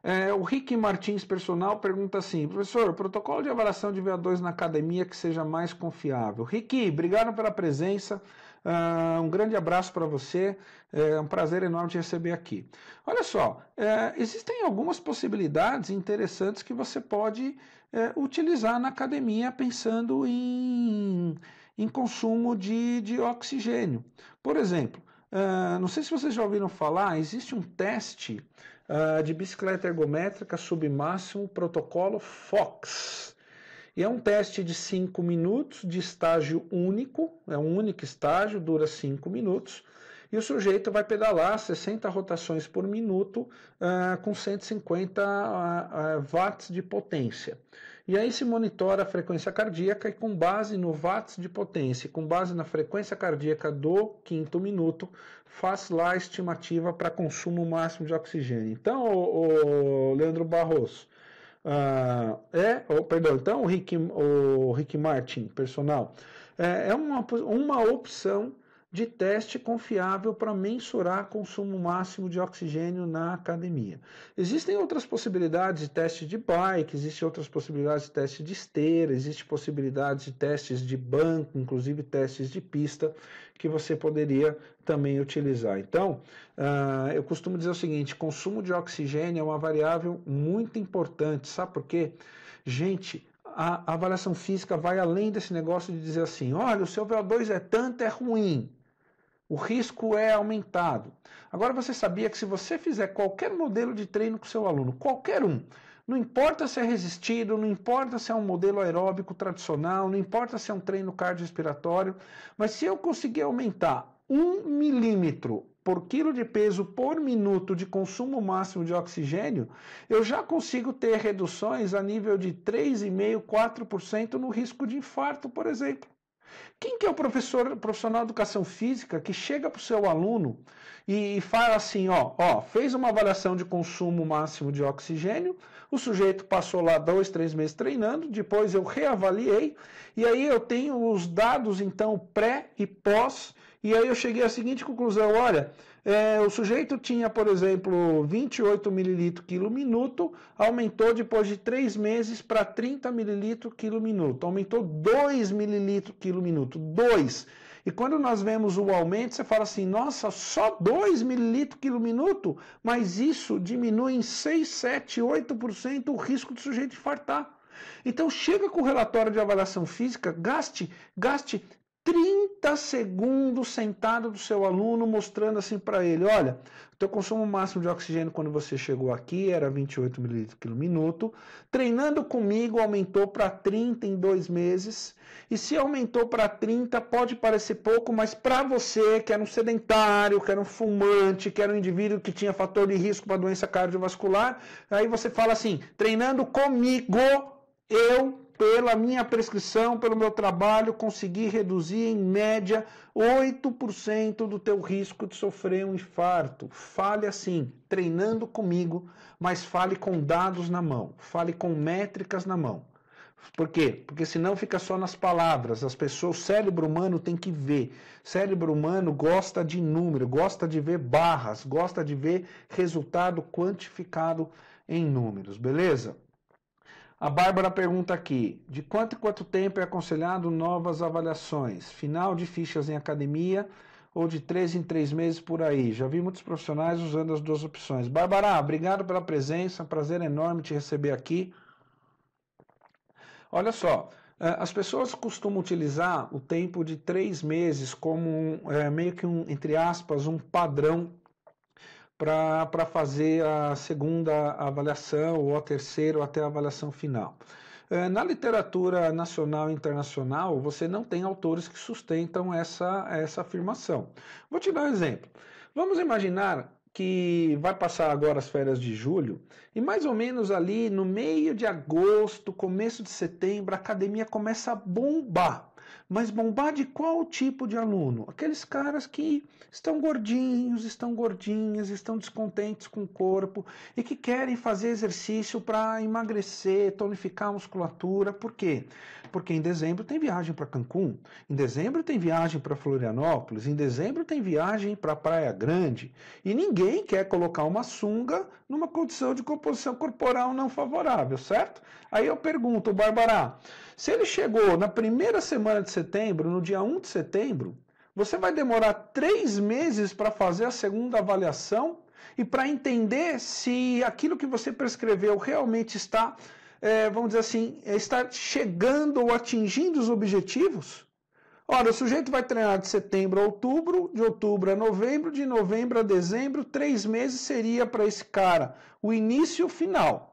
É, o Rick Martins Personal pergunta assim: professor, protocolo de avaliação de VO2 na academia que seja mais confiável. Rick, obrigado pela presença. Uh, um grande abraço para você. É um prazer enorme te receber aqui. Olha só, é, existem algumas possibilidades interessantes que você pode é, utilizar na academia pensando em, em consumo de, de oxigênio. Por exemplo, uh, não sei se vocês já ouviram falar, existe um teste uh, de bicicleta ergométrica submáximo protocolo FOX. E é um teste de 5 minutos de estágio único, é um único estágio, dura 5 minutos, e o sujeito vai pedalar 60 rotações por minuto uh, com 150 uh, ah, watts de potência. E aí se monitora a frequência cardíaca e com base no watts de potência, com base na frequência cardíaca do quinto minuto, faz lá a estimativa para consumo máximo de oxigênio. Então, o, o Leandro Barroso, ah, é, oh, perdão, então o Rick, o Rick Martin, personal, é, é uma, uma opção de teste confiável para mensurar consumo máximo de oxigênio na academia. Existem outras possibilidades de teste de bike, existem outras possibilidades de teste de esteira, existem possibilidades de testes de banco, inclusive testes de pista, que você poderia também utilizar. Então, uh, eu costumo dizer o seguinte: consumo de oxigênio é uma variável muito importante, sabe por quê? Gente, a avaliação física vai além desse negócio de dizer assim: olha, o seu VO2 é tanto, é ruim o risco é aumentado. Agora você sabia que se você fizer qualquer modelo de treino com seu aluno, qualquer um, não importa se é resistido, não importa se é um modelo aeróbico tradicional, não importa se é um treino cardiorrespiratório, mas se eu conseguir aumentar um milímetro por quilo de peso por minuto de consumo máximo de oxigênio, eu já consigo ter reduções a nível de 3,5%, 4% no risco de infarto, por exemplo. Quem que é o professor, profissional de educação física que chega para o seu aluno e, fala assim, ó, ó, fez uma avaliação de consumo máximo de oxigênio, o sujeito passou lá dois, três meses treinando, depois eu reavaliei e aí eu tenho os dados então pré e pós e aí eu cheguei à seguinte conclusão: olha, é, o sujeito tinha, por exemplo, 28 mililitro quilo minuto, aumentou depois de três meses para 30 mililitro quilo minuto, aumentou 2 mililitro quilo minuto, 2. E quando nós vemos o aumento, você fala assim, nossa, só 2 mililitro quilo minuto, mas isso diminui em 6, 7, 8% o risco do sujeito infartar. Então chega com o relatório de avaliação física, gaste, gaste 30 segundos sentado do seu aluno, mostrando assim para ele: olha, o teu consumo máximo de oxigênio quando você chegou aqui era 28 ml por minuto. Treinando comigo aumentou para 30 em dois meses. E se aumentou para 30, pode parecer pouco, mas para você que era um sedentário, que era um fumante, que era um indivíduo que tinha fator de risco para doença cardiovascular, aí você fala assim: treinando comigo, eu pela minha prescrição, pelo meu trabalho, consegui reduzir em média 8% do teu risco de sofrer um infarto. Fale assim, treinando comigo, mas fale com dados na mão, fale com métricas na mão. Por quê? Porque senão fica só nas palavras. As pessoas, o cérebro humano tem que ver. O cérebro humano gosta de número, gosta de ver barras, gosta de ver resultado quantificado em números, beleza? A Bárbara pergunta aqui: de quanto em quanto tempo é aconselhado novas avaliações? Final de fichas em academia ou de três em três meses por aí? Já vi muitos profissionais usando as duas opções. Bárbara, obrigado pela presença, prazer enorme te receber aqui. Olha só, eh, as pessoas costumam utilizar o tempo de três meses como um, é, meio que um, entre aspas, um padrão para fazer a segunda avaliação ou a terceira ou até a avaliação final. É, na literatura nacional e internacional, você não tem autores que sustentam essa, essa afirmação. Vou te dar um exemplo. Vamos imaginar que vai passar agora as férias de julho, e mais ou menos ali no meio de agosto, começo de setembro, a academia começa a bombar. Mas bombar de qual tipo de aluno? Aqueles caras que estão gordinhos, estão gordinhas, estão descontentes com o corpo e que querem fazer exercício para emagrecer, tonificar a musculatura. Por quê? Porque em dezembro tem viagem para Cancún, em dezembro tem viagem para Florianópolis, em dezembro tem viagem para Praia Grande e ninguém quer colocar uma sunga numa condição de composição corporal não favorável, certo? Aí eu pergunto, Bárbara. Se ele chegou na primeira semana de setembro, no dia 1 de setembro, você vai demorar três meses para fazer a segunda avaliação e para entender se aquilo que você prescreveu realmente está, é, vamos dizer assim, é, está chegando ou atingindo os objetivos. Ora, o sujeito vai treinar de setembro a outubro, de outubro a novembro, de novembro a dezembro, três meses seria para esse cara o início e o final.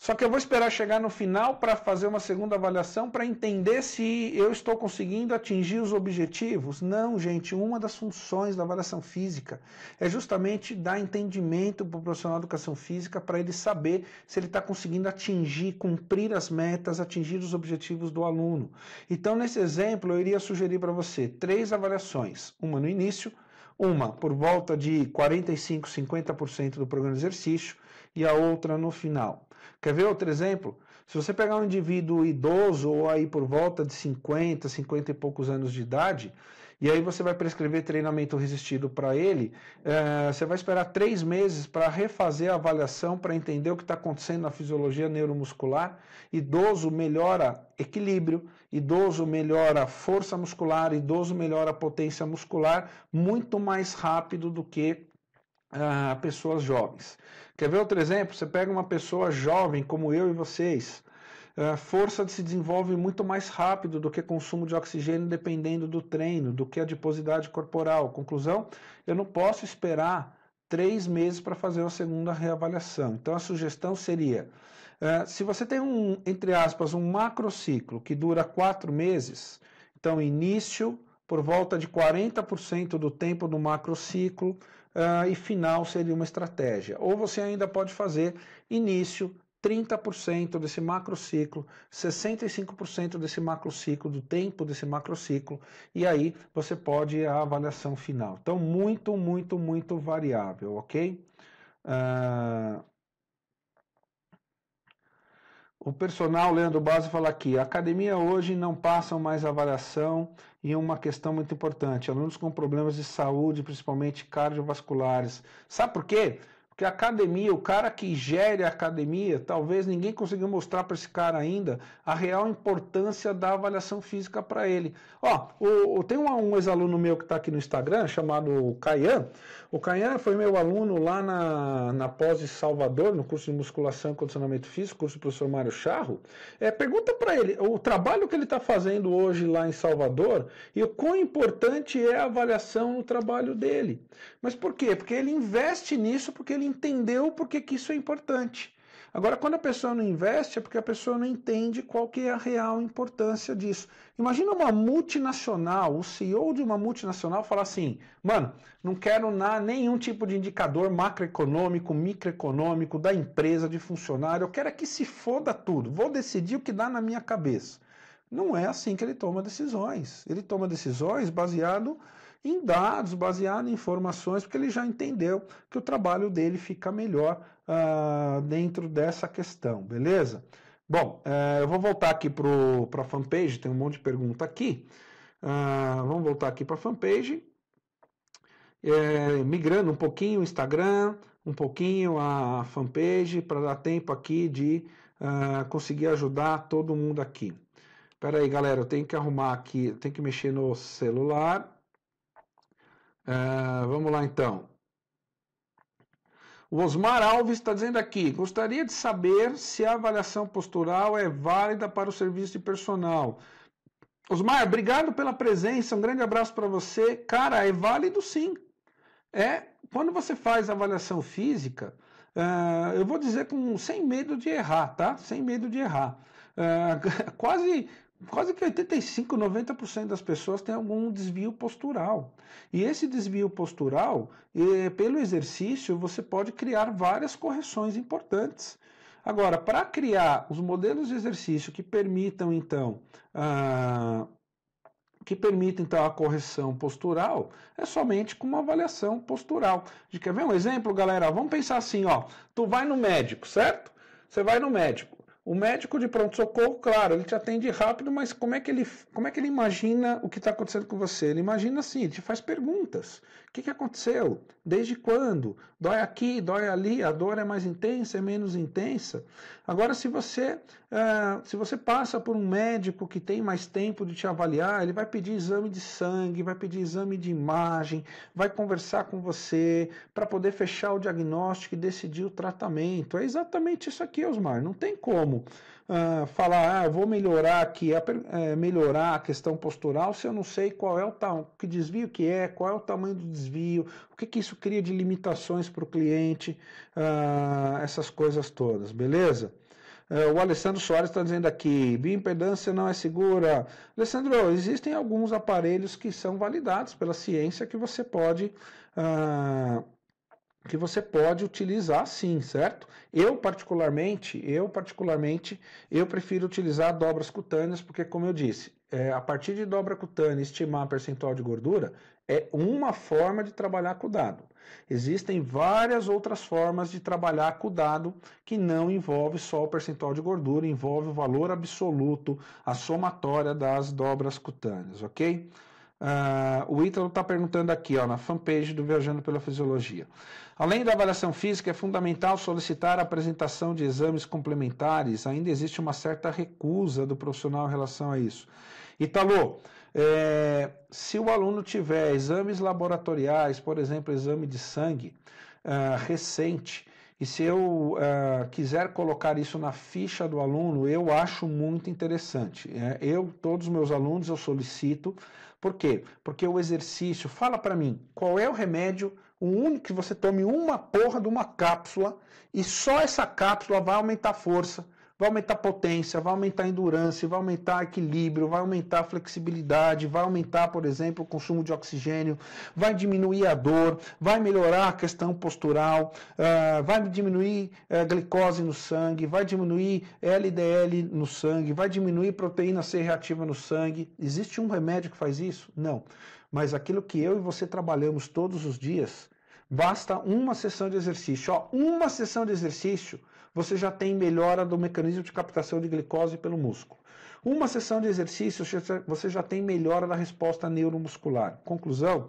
Só que eu vou esperar chegar no final para fazer uma segunda avaliação para entender se eu estou conseguindo atingir os objetivos. Não, gente, uma das funções da avaliação física é justamente dar entendimento para o profissional de educação física para ele saber se ele está conseguindo atingir, cumprir as metas, atingir os objetivos do aluno. Então, nesse exemplo, eu iria sugerir para você três avaliações: uma no início, uma por volta de 45, 50% do programa de exercício e a outra no final. Quer ver outro exemplo? Se você pegar um indivíduo idoso ou aí por volta de 50, 50 e poucos anos de idade, e aí você vai prescrever treinamento resistido para ele, é, você vai esperar três meses para refazer a avaliação para entender o que está acontecendo na fisiologia neuromuscular. Idoso melhora equilíbrio, idoso melhora força muscular, idoso melhora potência muscular muito mais rápido do que a pessoas jovens. Quer ver outro exemplo? Você pega uma pessoa jovem como eu e vocês. A força se desenvolve muito mais rápido do que consumo de oxigênio, dependendo do treino, do que a adiposidade corporal. Conclusão: eu não posso esperar três meses para fazer uma segunda reavaliação. Então a sugestão seria: eh, se você tem um, entre aspas, um macrociclo que dura quatro meses, então início por volta de 40% do tempo do macrociclo, uh, e final seria uma estratégia. Ou você ainda pode fazer início, 30% desse macrociclo, 65% desse macrociclo, do tempo desse macrociclo, e aí você pode a avaliação final. Então, muito, muito, muito variável, ok? Uh... O personal Leandro Base fala aqui: a academia hoje não passam mais avaliação e uma questão muito importante: alunos com problemas de saúde, principalmente cardiovasculares. Sabe por quê? que a academia, o cara que gere a academia, talvez ninguém conseguiu mostrar para esse cara ainda a real importância da avaliação física para ele. Ó, o, o, tem um, um ex-aluno meu que está aqui no Instagram, chamado Caian. O Caian foi meu aluno lá na, na pós de Salvador, no curso de musculação e condicionamento físico, curso do professor Mário Charro. É, pergunta para ele o trabalho que ele está fazendo hoje lá em Salvador e o quão importante é a avaliação no trabalho dele. Mas por quê? Porque ele investe nisso, porque ele entendeu por que isso é importante. Agora, quando a pessoa não investe, é porque a pessoa não entende qual que é a real importância disso. Imagina uma multinacional, o CEO de uma multinacional falar assim, mano, não quero na, nenhum tipo de indicador macroeconômico, microeconômico, da empresa, de funcionário, eu quero é que se foda tudo, vou decidir o que dá na minha cabeça. Não é assim que ele toma decisões. Ele toma decisões baseado em dados, baseado em informações, porque ele já entendeu que o trabalho dele fica melhor uh, dentro dessa questão, beleza? Bom, uh, eu vou voltar aqui para a fanpage, tem um monte de pergunta aqui. Uh, vamos voltar aqui para a fanpage. É, migrando um pouquinho o Instagram, um pouquinho a fanpage, para dar tempo aqui de uh, conseguir ajudar todo mundo aqui. Pera aí, galera, eu tenho que arrumar aqui, tem tenho que mexer no celular. Ah, vamos lá então. O Osmar Alves está dizendo aqui: gostaria de saber se a avaliação postural é válida para o serviço de personal. Osmar, obrigado pela presença, um grande abraço para você. Cara, é válido sim. É quando você faz avaliação física, uh, eu vou dizer com sem medo de errar, tá? Sem medo de errar. Uh, quase quase que 85, 90% das pessoas têm algum desvio postural. E esse desvio postural, pelo exercício, você pode criar várias correções importantes. Agora, para criar os modelos de exercício que permitam, então, a, ah, que permitam, então, a correção postural, é somente com uma avaliação postural. Quer ver um exemplo, galera? Vamos pensar assim, ó. Tu vai no médico, certo? Você vai no médico. O médico de pronto-socorro, claro, ele te atende rápido, mas como é que ele, como é que ele imagina o que está acontecendo com você? Ele imagina assim, ele te faz perguntas. O que, que aconteceu? Desde quando? Dói aqui, dói ali, a dor é mais intensa, é menos intensa. Agora, se você é, se você passa por um médico que tem mais tempo de te avaliar, ele vai pedir exame de sangue, vai pedir exame de imagem, vai conversar com você para poder fechar o diagnóstico e decidir o tratamento. É exatamente isso aqui, Osmar. Não tem como ah, falar, ah, vou melhorar aqui, é, melhorar a questão postural se eu não sei qual é o tal, que desvio que é, qual é o tamanho do desvio, o que, que isso cria de limitações para o cliente, ah, essas coisas todas, beleza? Uh, o Alessandro Soares está dizendo aqui: bioimpedância não é segura. Alessandro, existem alguns aparelhos que são validados pela ciência que você pode. Uh, que você pode utilizar sim, certo? Eu particularmente, eu particularmente, eu prefiro utilizar dobras cutâneas porque como eu disse, é, a partir de dobra cutânea estimar percentual de gordura é uma forma de trabalhar com o dado. Existem várias outras formas de trabalhar com o dado que não envolve só o percentual de gordura, envolve o valor absoluto, a somatória das dobras cutâneas, ok? Uh, o Ítalo está perguntando aqui ó, na fanpage do Viajando pela Fisiologia. Além da avaliação física, é fundamental solicitar a apresentação de exames complementares. Ainda existe uma certa recusa do profissional em relação a isso. Ítalo, é, se o aluno tiver exames laboratoriais, por exemplo, exame de sangue uh, recente, e se eu uh, quiser colocar isso na ficha do aluno, eu acho muito interessante. Né? Eu, todos os meus alunos, eu solicito. Por quê? Porque o exercício, fala para mim, qual é o remédio o único que você tome uma porra de uma cápsula e só essa cápsula vai aumentar a força vai aumentar potência, vai aumentar endurance, vai aumentar equilíbrio, vai aumentar flexibilidade, vai aumentar, por exemplo, o consumo de oxigênio, vai diminuir a dor, vai melhorar a questão postural, uh, vai diminuir uh, glicose no sangue, vai diminuir LDL no sangue, vai diminuir proteína C reativa no sangue. Existe um remédio que faz isso? Não. Mas aquilo que eu e você trabalhamos todos os dias, basta uma sessão de exercício. Ó, uma sessão de exercício você já tem melhora do mecanismo de captação de glicose pelo músculo. Uma sessão de exercício, você já tem melhora da resposta neuromuscular. Conclusão: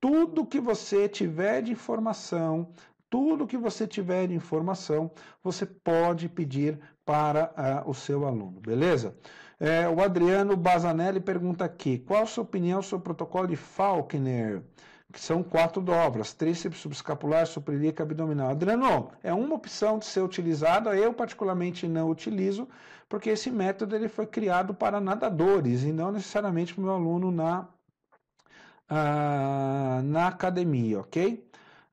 tudo que você tiver de informação, tudo que você tiver de informação, você pode pedir para uh, o seu aluno, beleza? É, o Adriano Bazanelli pergunta aqui: qual a sua opinião sobre o protocolo de Faulkner? que são quatro dobras, tríceps, subescapular, superiliaca, abdominal. Adrenol é uma opção de ser utilizada, eu particularmente não utilizo, porque esse método ele foi criado para nadadores e não necessariamente para o meu aluno na, uh, na academia, ok?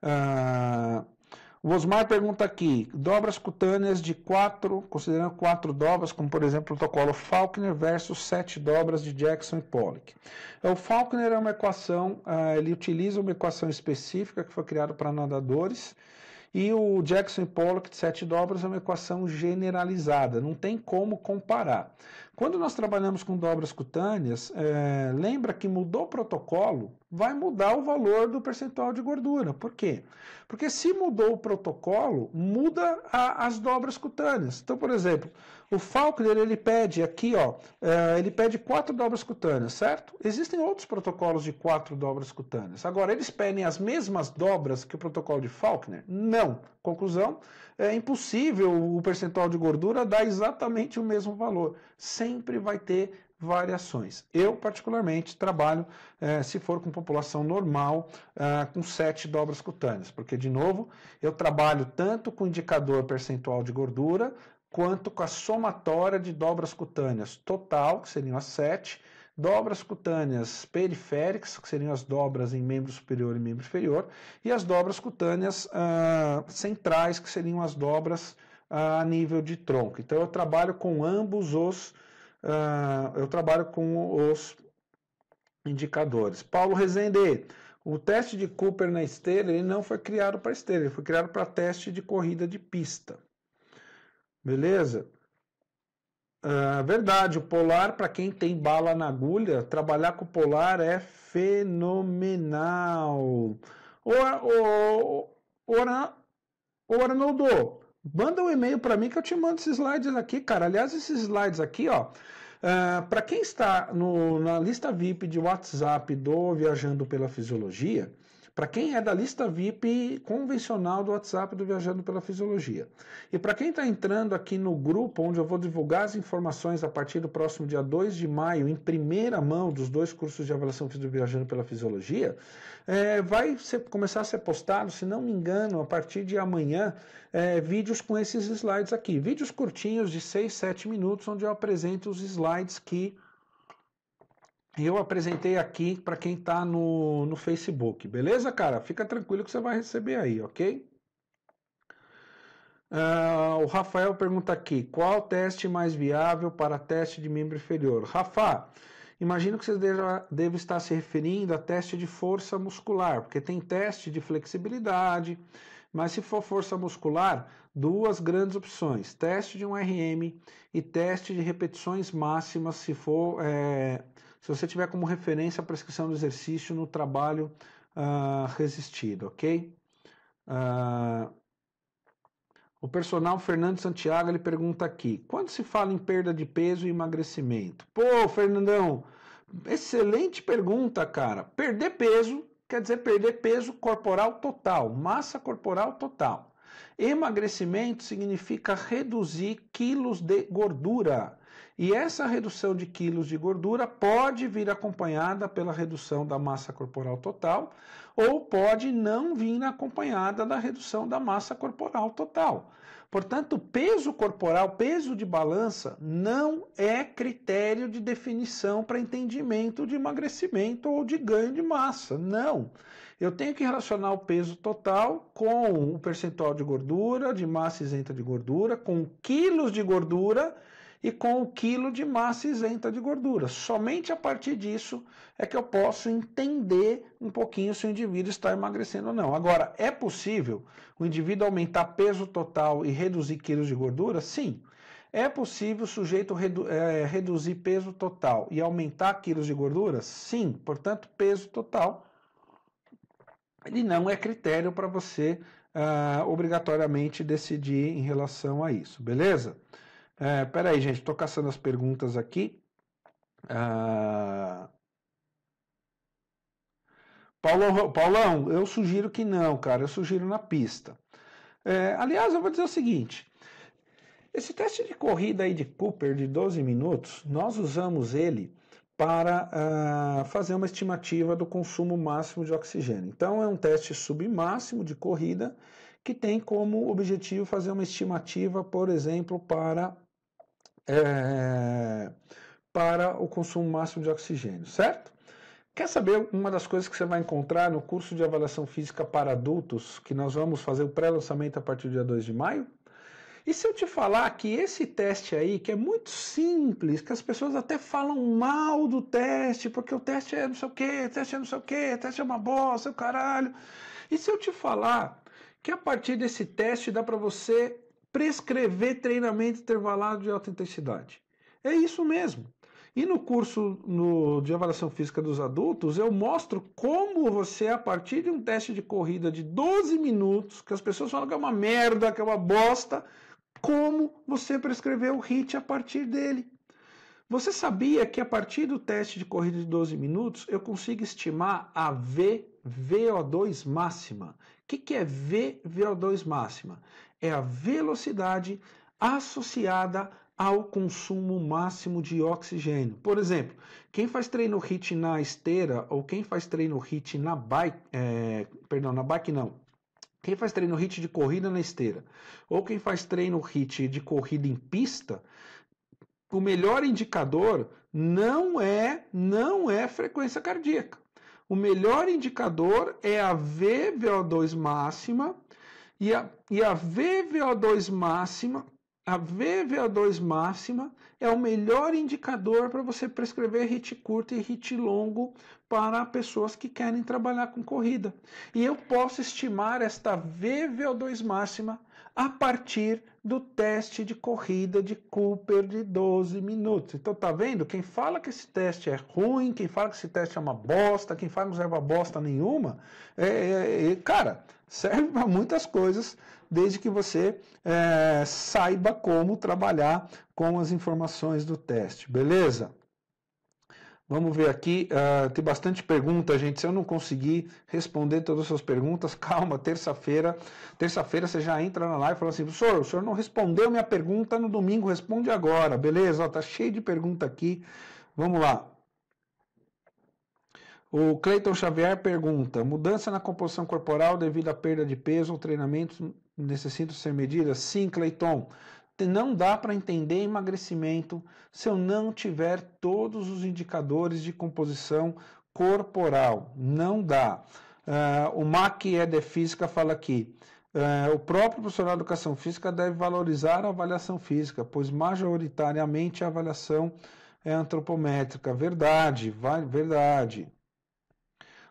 Uh, o Osmar pergunta aqui: dobras cutâneas de quatro, considerando quatro dobras, como por exemplo o protocolo Faulkner versus sete dobras de Jackson e Pollock. É, o Faulkner é uma equação, ah, ele utiliza uma equação específica que foi criada para nadadores e o Jackson e Pollock de sete dobras é uma equação generalizada, não tem como comparar. Quando nós trabalhamos com dobras cutâneas, é, lembra que mudou o protocolo, vai mudar o valor do percentual de gordura. Por quê? Porque se mudou o protocolo, muda a, as dobras cutâneas. Então, por exemplo, o Faulkner ele pede aqui, ó, eh, ele pede quatro dobras cutâneas, certo? Existem outros protocolos de quatro dobras cutâneas. Agora, eles pedem as mesmas dobras que o protocolo de Faulkner? Não. Conclusão, é impossível o percentual de gordura dar exatamente o mesmo valor. Sempre vai ter variações. Eu, particularmente, trabalho, eh, se for com população normal, eh, com sete dobras cutâneas, porque, de novo, eu trabalho tanto com indicador percentual de gordura, quanto com a somatória de dobras cutâneas total, que seriam as sete, dobras cutâneas periféricas, que seriam as dobras em membro superior e membro inferior, e as dobras cutâneas ah, centrais, que seriam as dobras ah, a nível de tronco. Então eu trabalho com ambos os ah, eu trabalho com os indicadores. Paulo Rezende, o teste de Cooper na esteira ele não foi criado para esteira, ele foi criado para teste de corrida de pista. Beleza? Ah, verdade, o polar, para quem tem bala na agulha, trabalhar com o polar é fenomenal. O ô, Arnoldo, manda um e-mail para mim que eu te mando esses slides aqui, cara. Aliás, esses slides aqui, ó. Uh, ah, para quem está no, na lista VIP de WhatsApp do Viajando pela Fisiologia, para quem é da lista VIP convencional do WhatsApp do Viajando pela Fisiologia. E para quem está entrando aqui no grupo, onde eu vou divulgar as informações a partir do próximo dia 2 de maio, em primeira mão, dos dois cursos de avaliação do Viajando pela Fisiologia, é, vai ser, começar a ser postado, se não me engano, a partir de amanhã, é, vídeos com esses slides aqui. Vídeos curtinhos de 6, 7 minutos, onde eu apresento os slides que eu apresentei aqui para quem está no, no Facebook, beleza, cara? Fica tranquilo que você vai receber aí, ok? Uh, o Rafael pergunta aqui: qual teste mais viável para teste de membro inferior? Rafa, imagino que você deva, deve estar se referindo a teste de força muscular, porque tem teste de flexibilidade, mas se for força muscular, duas grandes opções: teste de um RM e teste de repetições máximas, se for. É, se você tiver como referência a prescrição do exercício no trabalho uh, resistido, ok? Uh, o personal Fernando Santiago ele pergunta aqui: quando se fala em perda de peso e emagrecimento? Pô, Fernandão, excelente pergunta, cara. Perder peso quer dizer perder peso corporal total, massa corporal total. Emagrecimento significa reduzir quilos de gordura. E essa redução de quilos de gordura pode vir acompanhada pela redução da massa corporal total ou pode não vir acompanhada da redução da massa corporal total. Portanto, peso corporal, peso de balança, não é critério de definição para entendimento de emagrecimento ou de ganho de massa. Não. Eu tenho que relacionar o peso total com o percentual de gordura, de massa isenta de gordura, com quilos de gordura e com um quilo de massa isenta de gordura. Somente a partir disso é que eu posso entender um pouquinho se o indivíduo está emagrecendo ou não. Agora, é possível o indivíduo aumentar peso total e reduzir quilos de gordura? Sim. É possível o sujeito redu é, reduzir peso total e aumentar quilos de gordura? Sim. Portanto, peso total ele não é critério para você ah, obrigatoriamente decidir em relação a isso, beleza? É, aí gente, estou caçando as perguntas aqui. Ah... Paulo, Paulão, eu sugiro que não, cara, eu sugiro na pista. É, aliás, eu vou dizer o seguinte: esse teste de corrida aí de Cooper de 12 minutos, nós usamos ele para uh, fazer uma estimativa do consumo máximo de oxigênio. Então, é um teste submáximo de corrida que tem como objetivo fazer uma estimativa, por exemplo, para é, para o consumo máximo de oxigênio, certo? Quer saber uma das coisas que você vai encontrar no curso de avaliação física para adultos, que nós vamos fazer o pré-lançamento a partir do dia 2 de maio? E se eu te falar que esse teste aí, que é muito simples, que as pessoas até falam mal do teste, porque o teste é não sei o que, o teste é não sei o que, o teste é uma bosta, o caralho. E se eu te falar que a partir desse teste dá para você prescrever treinamento intervalado de alta intensidade. É isso mesmo. E no curso no, de avaliação física dos adultos, eu mostro como você, a partir de um teste de corrida de 12 minutos, que as pessoas falam que é uma merda, que é uma bosta, como você prescrever o HIT a partir dele. Você sabia que a partir do teste de corrida de 12 minutos, eu consigo estimar a V VO2 máxima? O que, que é V VO2 máxima? é a velocidade associada ao consumo máximo de oxigênio. Por exemplo, quem faz treino hit na esteira ou quem faz treino hit na bike, é, perdão, na bike não. Quem faz treino hit de corrida na esteira ou quem faz treino hit de corrida em pista, o melhor indicador não é não é frequência cardíaca. O melhor indicador é a VVO2 máxima e a, e a VVO2 máxima, a VVO2 máxima é o melhor indicador para você prescrever HIT curto e HIT longo para pessoas que querem trabalhar com corrida. E eu posso estimar esta VVO2 máxima a partir do teste de corrida de Cooper de 12 minutos. Então tá vendo? Quem fala que esse teste é ruim, quem fala que esse teste é uma bosta, quem fala que não serve a bosta nenhuma, é, é, é, cara, Serve para muitas coisas, desde que você é, saiba como trabalhar com as informações do teste, beleza? Vamos ver aqui, uh, tem bastante pergunta, gente. Se eu não conseguir responder todas as suas perguntas, calma, terça-feira. Terça-feira você já entra na live e fala assim, professor, o senhor não respondeu minha pergunta no domingo, responde agora, beleza? Ó, tá cheio de pergunta aqui. Vamos lá. O Cleiton Xavier pergunta: mudança na composição corporal devido à perda de peso ou treinamentos necessitam ser medidas? Sim, Cleiton. Não dá para entender emagrecimento se eu não tiver todos os indicadores de composição corporal. Não dá. Uh, o MAC ED Física fala aqui. Uh, o próprio profissional de educação física deve valorizar a avaliação física, pois majoritariamente a avaliação é antropométrica. Verdade, vai, verdade.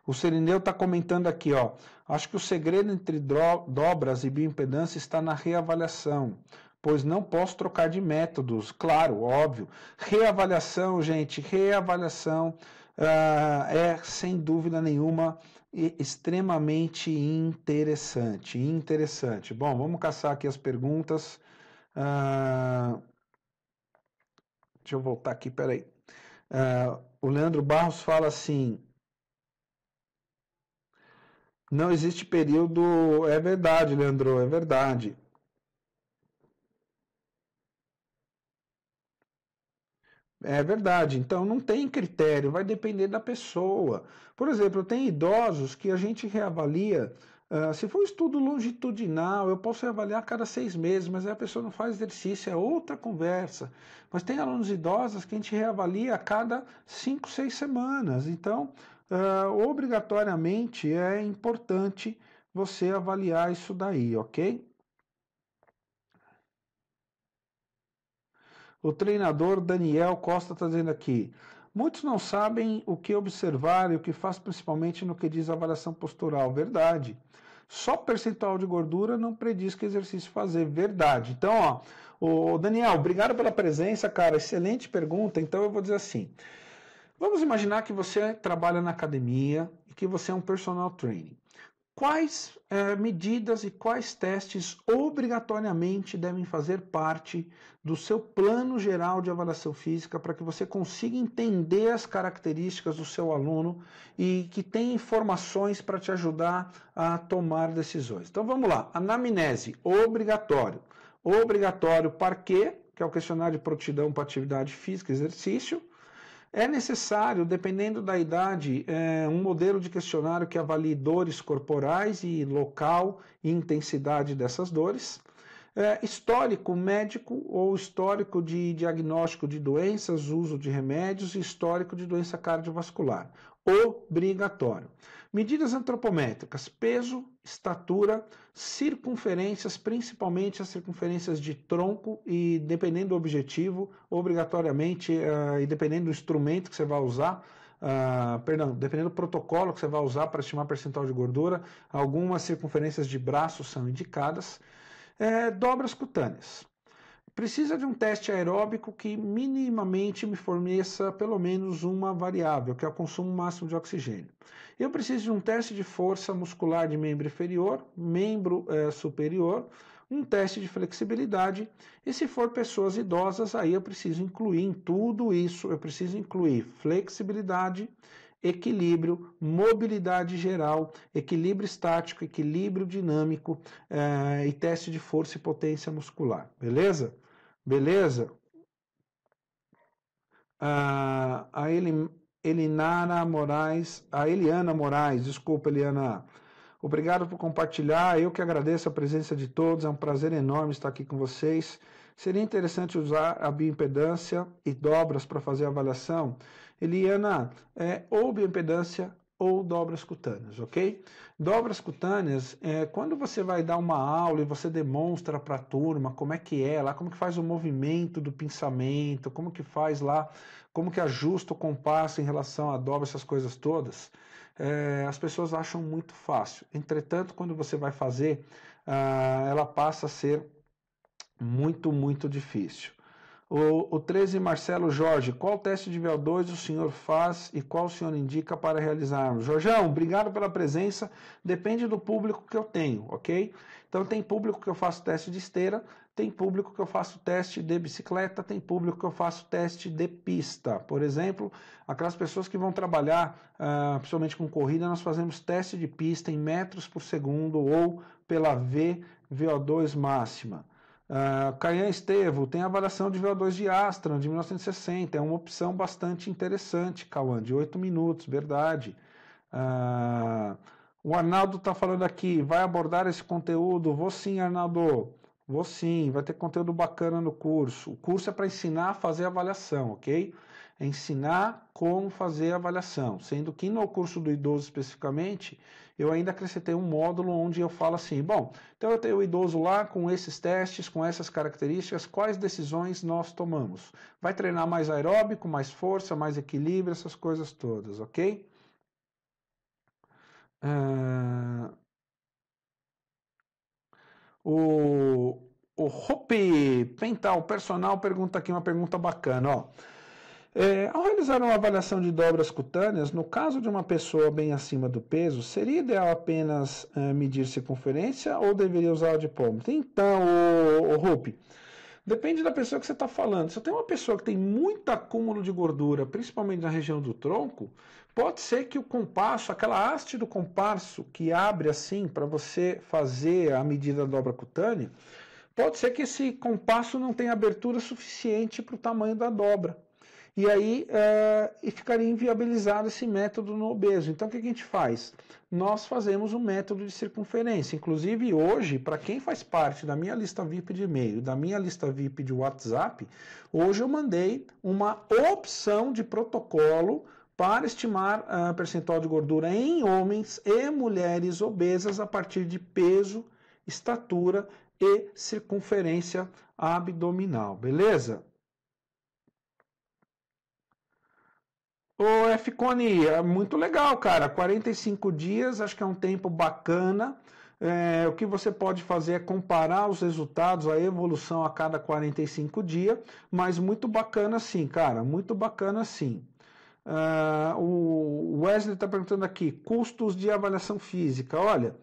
O Serineu está comentando aqui, ó. Acho que o segredo entre dobras e bioimpedância está na reavaliação, pois não posso trocar de métodos. Claro, óbvio. Reavaliação, gente, reavaliação ah, é sem dúvida nenhuma extremamente interessante. Interessante. Bom, vamos caçar aqui as perguntas. Ah, deixa eu voltar aqui, peraí. Ah, o Leandro Barros fala assim. Não existe período. É verdade, Leandro, é verdade. É verdade. Então não tem critério, vai depender da pessoa. Por exemplo, tem idosos que a gente reavalia. Uh, se for um estudo longitudinal, eu posso reavaliar a cada seis meses, mas aí a pessoa não faz exercício, é outra conversa. Mas tem alunos idosos que a gente reavalia a cada cinco, seis semanas. Então, uh, obrigatoriamente é importante você avaliar isso daí, ok? O treinador Daniel Costa está dizendo aqui. Muitos não sabem o que observar e o que faz principalmente no que diz avaliação postural. Verdade. Só percentual de gordura não prediz que exercício fazer. Verdade. Então, ó, o Daniel, obrigado pela presença, cara. Excelente pergunta. Então eu vou dizer assim. Vamos imaginar que você trabalha na academia e que você é um personal training. Quais é, medidas e quais testes obrigatoriamente devem fazer parte do seu plano geral de avaliação física para que você consiga entender as características do seu aluno e que tenha informações para te ajudar a tomar decisões? Então vamos lá: anamnese, obrigatório. Obrigatório para quê? Que é o questionário de prontidão para atividade física e exercício é necessário, dependendo da idade, é, um modelo de questionário que avalie dores corporais e local e intensidade dessas dores, é, histórico médico ou histórico de diagnóstico de doenças, uso de remédios e histórico de doença cardiovascular obrigatório. Medidas antropométricas: peso, estatura, circunferências, principalmente as circunferências de tronco e dependendo do objetivo, obrigatoriamente uh, e dependendo do instrumento que você vai usar, Uh, perdão, dependendo do protocolo que você vai usar para estimar percentual de gordura, algumas circunferências de braço são indicadas. É, dobras cutâneas precisa de um teste aeróbico que minimamente me forneça pelo menos uma variável, que é o consumo máximo de oxigênio. Eu preciso de um teste de força muscular de membro inferior, membro eh, superior, um teste de flexibilidade, e se for pessoas idosas, aí eu preciso incluir em tudo isso, eu preciso incluir flexibilidade, equilíbrio, mobilidade geral, equilíbrio estático, equilíbrio dinâmico eh, e teste de força e potência muscular, beleza? Beleza? Ah, a Elim, Elinara Moraes, a Eliana Moraes, desculpa, Eliana. Obrigado por compartilhar. Eu que agradeço a presença de todos. É um prazer enorme estar aqui com vocês. Seria interessante usar a bioimpedância e dobras para fazer a avaliação? Eliana, é, ou bioimpedância ou dobras cutâneas, ok? Dobras cutâneas é quando você vai dar uma aula e você demonstra para a turma como é que é, lá como que faz o movimento do pensamento, como que faz lá, como que ajusta o compasso em relação à dobra, essas coisas todas. É, as pessoas acham muito fácil. Entretanto, quando você vai fazer, ah, ela passa a ser muito, muito difícil. O, o 13, Marcelo Jorge, qual teste de VO2 o senhor faz e qual o senhor indica para realizarmos? Jorgeão, obrigado pela presença, depende do público que eu tenho, ok? Então tem público que eu faço teste de esteira, tem público que eu faço teste de bicicleta, tem público que eu faço teste de pista. Por exemplo, aquelas pessoas que vão trabalhar, ah, principalmente com corrida, nós fazemos teste de pista em metros por segundo ou pela V, VO2 máxima. Uh, ah, Cayan Estevo, tem avaliação de VO2 de Astra de 1960, é uma opção bastante interessante, Cauã, de 8 minutos, verdade. Uh, o Arnaldo está falando aqui, vai abordar esse conteúdo? Vou sim, Arnaldo, vou sim, vai ter conteúdo bacana no curso. O curso é para ensinar a fazer avaliação, ok? É ensinar como fazer avaliação, sendo que no curso do idoso especificamente, eu ainda acrescentei um módulo onde eu falo assim: bom, então eu tenho o idoso lá com esses testes, com essas características, quais decisões nós tomamos? Vai treinar mais aeróbico, mais força, mais equilíbrio, essas coisas todas, ok? Uh... O, o Hopi Pental Personal pergunta aqui uma pergunta bacana, ó. É, ao realizar uma avaliação de dobras cutâneas, no caso de uma pessoa bem acima do peso, seria ideal apenas é, medir circunferência ou deveria usar o dipômetro? Então, o, o Rupi, Depende da pessoa que você está falando. Se tem uma pessoa que tem muito acúmulo de gordura, principalmente na região do tronco, pode ser que o compasso, aquela haste do compasso que abre assim para você fazer a medida da dobra cutânea, pode ser que esse compasso não tenha abertura suficiente para o tamanho da dobra e aí eh, e ficaria inviabilizado esse método no obeso. Então o que a gente faz? Nós fazemos um método de circunferência. Inclusive hoje, para quem faz parte da minha lista VIP de e-mail, da minha lista VIP de WhatsApp, hoje eu mandei uma opção de protocolo para estimar a uh, percentual de gordura em homens e mulheres obesas a partir de peso, estatura e circunferência abdominal, beleza? Ô, F. é muito legal, cara. 45 dias, acho que é um tempo bacana. É, o que você pode fazer é comparar os resultados, a evolução a cada 45 dias, mas muito bacana sim, cara, muito bacana sim. Uh, o Wesley está perguntando aqui, custos de avaliação física. Olha,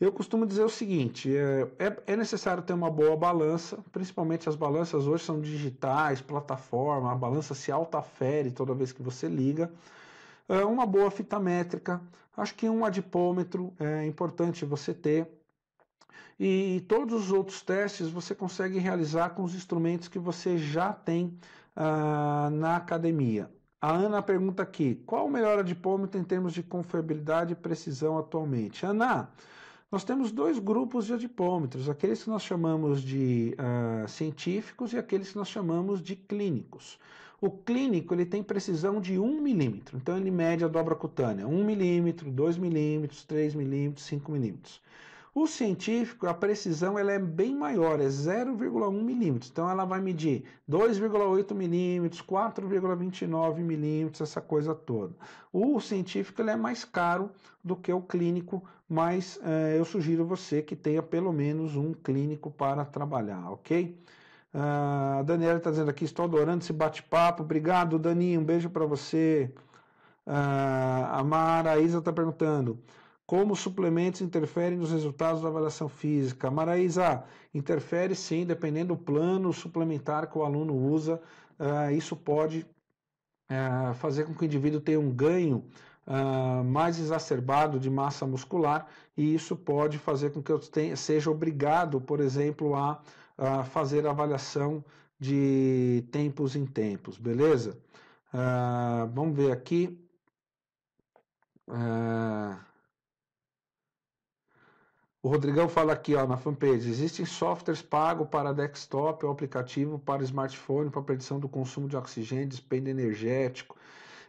eu costumo dizer o seguinte: é, é, é necessário ter uma boa balança, principalmente as balanças hoje são digitais, plataforma, a balança se autoafere toda vez que você liga. É uma boa fita métrica, acho que um adipômetro é importante você ter. E todos os outros testes você consegue realizar com os instrumentos que você já tem ah, na academia. A Ana pergunta aqui: qual o melhor adipômetro em termos de confiabilidade e precisão atualmente? Ana, nós temos dois grupos de adipômetros, aqueles que nós chamamos de uh, científicos e aqueles que nós chamamos de clínicos. O clínico ele tem precisão de 1 milímetro, então ele mede a dobra cutânea 1 milímetro, 2 milímetros, 3 milímetros, 5 milímetros. O científico, a precisão ela é bem maior, é 0,1 milímetros. Então ela vai medir 2,8 milímetros, 4,29 milímetros, essa coisa toda. O científico ele é mais caro do que o clínico, mas eh, eu sugiro você que tenha pelo menos um clínico para trabalhar, ok? Ah, a Daniela está dizendo aqui, estou adorando esse bate-papo. Obrigado, Daninho. Um beijo para você. Ah, a Mara a Isa está perguntando: como os suplementos interferem nos resultados da avaliação física? Maraísa, interfere sim, dependendo do plano suplementar que o aluno usa, uh, isso pode uh, fazer com que o indivíduo tenha um ganho Uh, mais exacerbado de massa muscular e isso pode fazer com que eu tenha, seja obrigado, por exemplo, a, a, fazer avaliação de tempos em tempos, beleza? Uh, vamos ver aqui. Uh, o Rodrigão fala aqui ó, na fanpage: existem softwares pagos para desktop ou aplicativo para smartphone para predição do consumo de oxigênio, despende energético.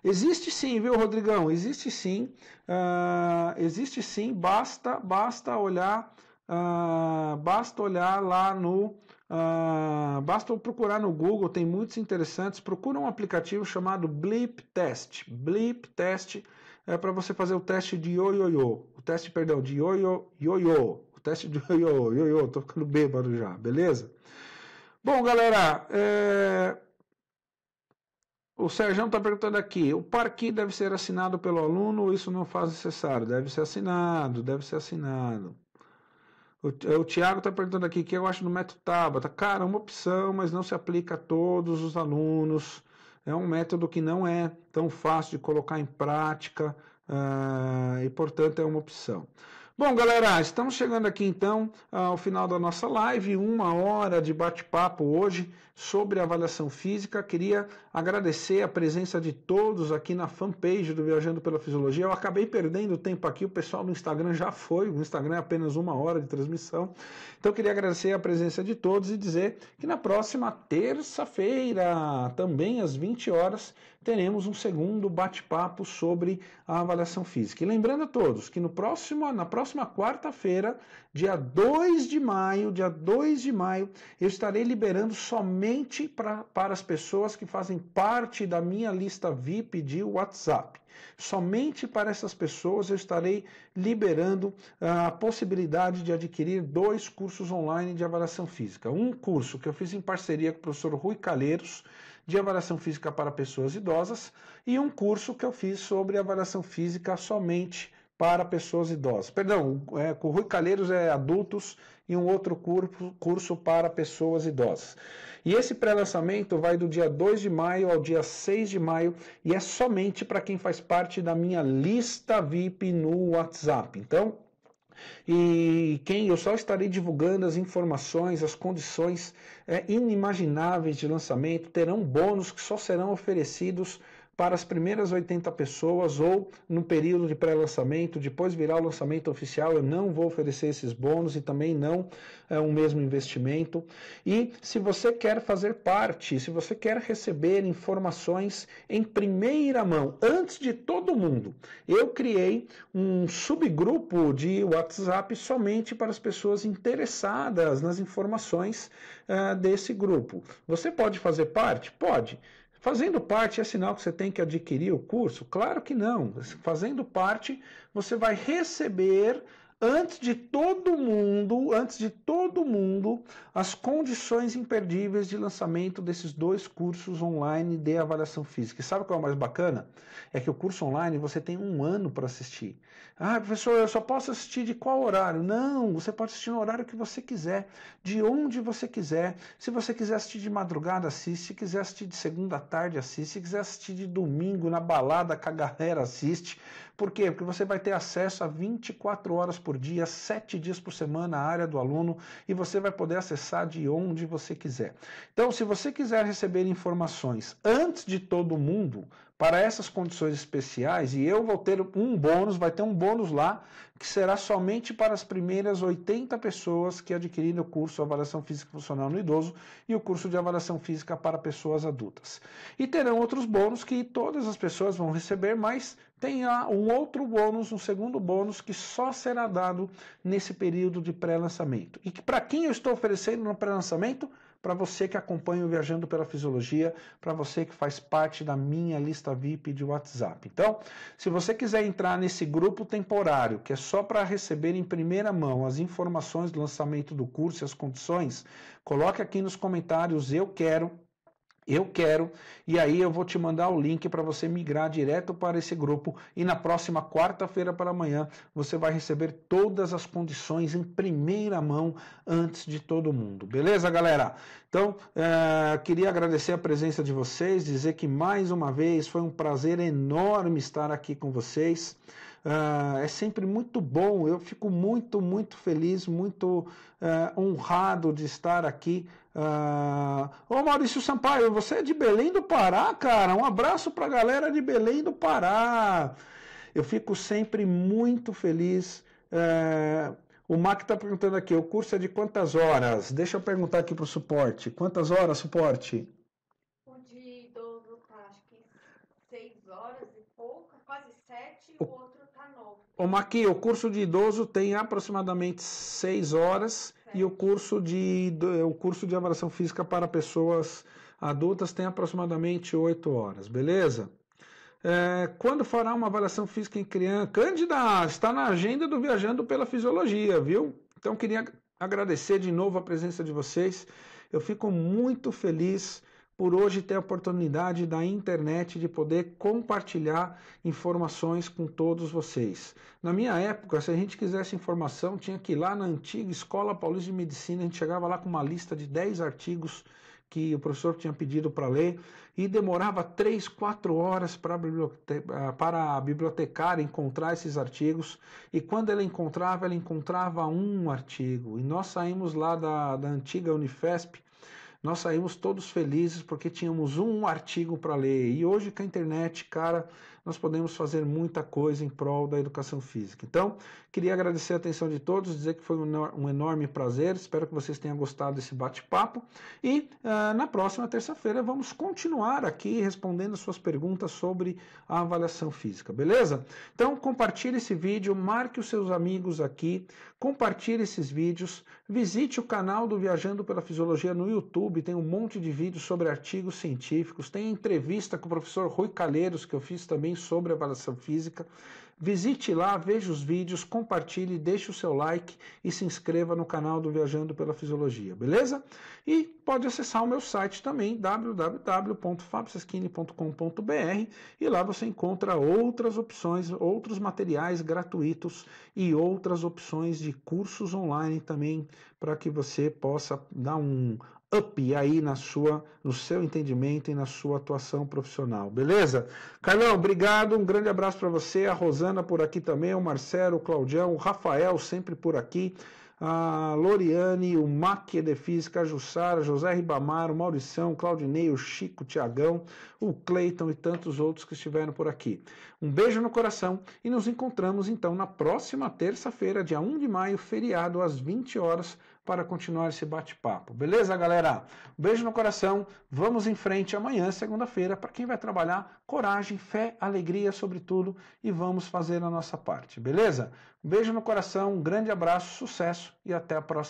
Existe sim, viu, Rodrigão? Existe sim. Uh, existe sim, basta, basta olhar. Uh, basta olhar lá no. Uh, basta procurar no Google, tem muitos interessantes. Procura um aplicativo chamado Blip Test. Blip Test é para você fazer o teste de ioiô, o teste, perdão, de ioiô, ioiô, o teste de ioiô, ioiô, tô ficando bêbado já, beleza? Bom, galera, é... o Sérgio está perguntando aqui, o parque deve ser assinado pelo aluno isso não faz necessário? Deve ser assinado, deve ser assinado. O, Tiago é, está perguntando aqui o que eu acho do método Tabata. Cara, é uma opção, mas não se aplica a todos os alunos é um método que não é tão fácil de colocar em prática uh, e, portanto, é uma opção. Bom, galera, estamos chegando aqui então ao final da nossa live, uma hora de bate-papo hoje sobre avaliação física. Queria agradecer a presença de todos aqui na fanpage do Viajando pela Fisiologia. Eu acabei perdendo tempo aqui, o pessoal do Instagram já foi, o Instagram é apenas uma hora de transmissão. Então, queria agradecer a presença de todos e dizer que na próxima terça-feira, também às 20 horas, teremos um segundo bate-papo sobre a avaliação física. E lembrando a todos que no próximo, na próxima quarta-feira, dia 2 de maio, dia 2 de maio, eu estarei liberando somente pra, para as pessoas que fazem parte da minha lista VIP de WhatsApp. Somente para essas pessoas eu estarei liberando ah, a possibilidade de adquirir dois cursos online de avaliação física. Um curso que eu fiz em parceria com o professor Rui Calheiros de avaliação física para pessoas idosas e um curso que eu fiz sobre avaliação física somente para pessoas idosas. Perdão, é, com o Rui Calheiros é adultos e um outro curso, curso para pessoas idosas. E esse pré-lançamento vai do dia 2 de maio ao dia 6 de maio e é somente para quem faz parte da minha lista VIP no WhatsApp. Então, e quem eu só estarei divulgando as informações, as condições é, inimagináveis de lançamento, terão bônus que só serão oferecidos para as primeiras 80 pessoas ou no período de pré-lançamento, depois virar o lançamento oficial, eu não vou oferecer esses bônus e também não é um mesmo investimento. E se você quer fazer parte, se você quer receber informações em primeira mão, antes de todo mundo, eu criei um subgrupo de WhatsApp somente para as pessoas interessadas nas informações uh, desse grupo. Você pode fazer parte? Pode. Fazendo parte é sinal que você tem que adquirir o curso? Claro que não. Fazendo parte, você vai receber antes de todo mundo, antes de todo mundo, as condições imperdíveis de lançamento desses dois cursos online de avaliação física. E sabe qual é o mais bacana? É que o curso online você tem um ano para assistir. Ah, professor, eu só posso assistir de qual horário? Não, você pode assistir no horário que você quiser, de onde você quiser. Se você quiser assistir de madrugada, assiste. Se quiser assistir de segunda tarde, assiste. Se quiser assistir de domingo na balada com a galera, assiste. Por quê? Porque você vai ter acesso a 24 horas por dia, 7 dias por semana a área do aluno e você vai poder acessar de onde você quiser. Então, se você quiser receber informações antes de todo mundo, para essas condições especiais e eu vou ter um bônus, vai ter um bônus lá que será somente para as primeiras 80 pessoas que adquirirem o curso Avaliação Física Funcional no Idoso e o curso de Avaliação Física para pessoas adultas. E terão outros bônus que todas as pessoas vão receber, mas tem um outro bônus, um segundo bônus que só será dado nesse período de pré-lançamento. E que para quem eu estou oferecendo no pré-lançamento? para você que acompanha o Viajando pela Fisiologia, para você que faz parte da minha lista VIP de WhatsApp. Então, se você quiser entrar nesse grupo temporário, que é só para receber em primeira mão as informações do lançamento do curso e as condições, coloque aqui nos comentários eu quero eu quero, e aí eu vou te mandar o link para você migrar direto para esse grupo. E na próxima quarta-feira para amanhã você vai receber todas as condições em primeira mão antes de todo mundo. Beleza, galera? Então, é, queria agradecer a presença de vocês, dizer que mais uma vez foi um prazer enorme estar aqui com vocês. Uh, é sempre muito bom. Eu fico muito, muito feliz, muito uh, honrado de estar aqui o ah, ô Maurício Sampaio, você é de Belém do Pará, cara? Um abraço pra galera de Belém do Pará. Eu fico sempre muito feliz. Eh, o Mac está perguntando aqui, o curso é de quantas horas? Deixa eu perguntar aqui pro suporte. Quantas horas, suporte? O de idoso tá, acho que seis horas e pouco, quase sete, o, o outro tá novo. Ô Mac, o curso de idoso tem aproximadamente seis horas e o curso de, é, o curso de avaliação física para pessoas adultas tem aproximadamente 8 horas, beleza? É, quando fará uma avaliação física em criança? Cândida, está na agenda do Viajando pela Fisiologia, viu? Então queria agradecer de novo a presença de vocês. Eu fico muito feliz por hoje ter a oportunidade da internet de poder compartilhar informações com todos vocês. Na minha época, se a gente quisesse informação, tinha que ir lá na antiga Escola Paulista de Medicina, a gente chegava lá com uma lista de 10 artigos que o professor tinha pedido para ler e demorava 3, 4 horas para a, bibliotecária encontrar esses artigos. E quando ela encontrava, ela encontrava um artigo. E nós saímos lá da, da antiga Unifesp nós saímos todos felizes porque tínhamos um artigo para ler. E hoje com a internet, cara, nós podemos fazer muita coisa em prol da educação física. Então, queria agradecer a atenção de todos, dizer que foi um, enorme prazer, espero que vocês tenham gostado desse bate-papo e uh, na próxima terça-feira vamos continuar aqui respondendo suas perguntas sobre a avaliação física, beleza? Então, compartilhe esse vídeo, marque os seus amigos aqui, compartilhe esses vídeos, visite o canal do Viajando pela Fisiologia no YouTube, tem um monte de vídeos sobre artigos científicos, tem entrevista com o professor Rui Calheiros que eu fiz também também sobre avaliação física. Visite lá, veja os vídeos, compartilhe, deixe o seu like e se inscreva no canal do Viajando pela Fisiologia, beleza? E pode acessar o meu site também, www.fabsesquine.com.br e lá você encontra outras opções, outros materiais gratuitos e outras opções de cursos online também para que você possa dar um up aí na sua, no seu entendimento e na sua atuação profissional, beleza? Carlão, obrigado, um grande abraço para você, a Rosana por aqui também, o Marcelo, o Claudião, o Rafael sempre por aqui, a Loriane, o Mac de Física, a Jussara, José Ribamar, o Maurição, o Claudinei, o Chico, o Tiagão, o Cleiton e tantos outros que estiveram por aqui. Um beijo no coração e nos encontramos então na próxima terça-feira, dia 1 de maio, feriado, às 20 horas para continuar esse bate-papo. Beleza, galera? beijo no coração. Vamos em frente amanhã, segunda-feira, para quem vai trabalhar, coragem, fé, alegria, sobretudo, e vamos fazer a nossa parte. Beleza? beijo no coração, um grande abraço, sucesso e até a próxima.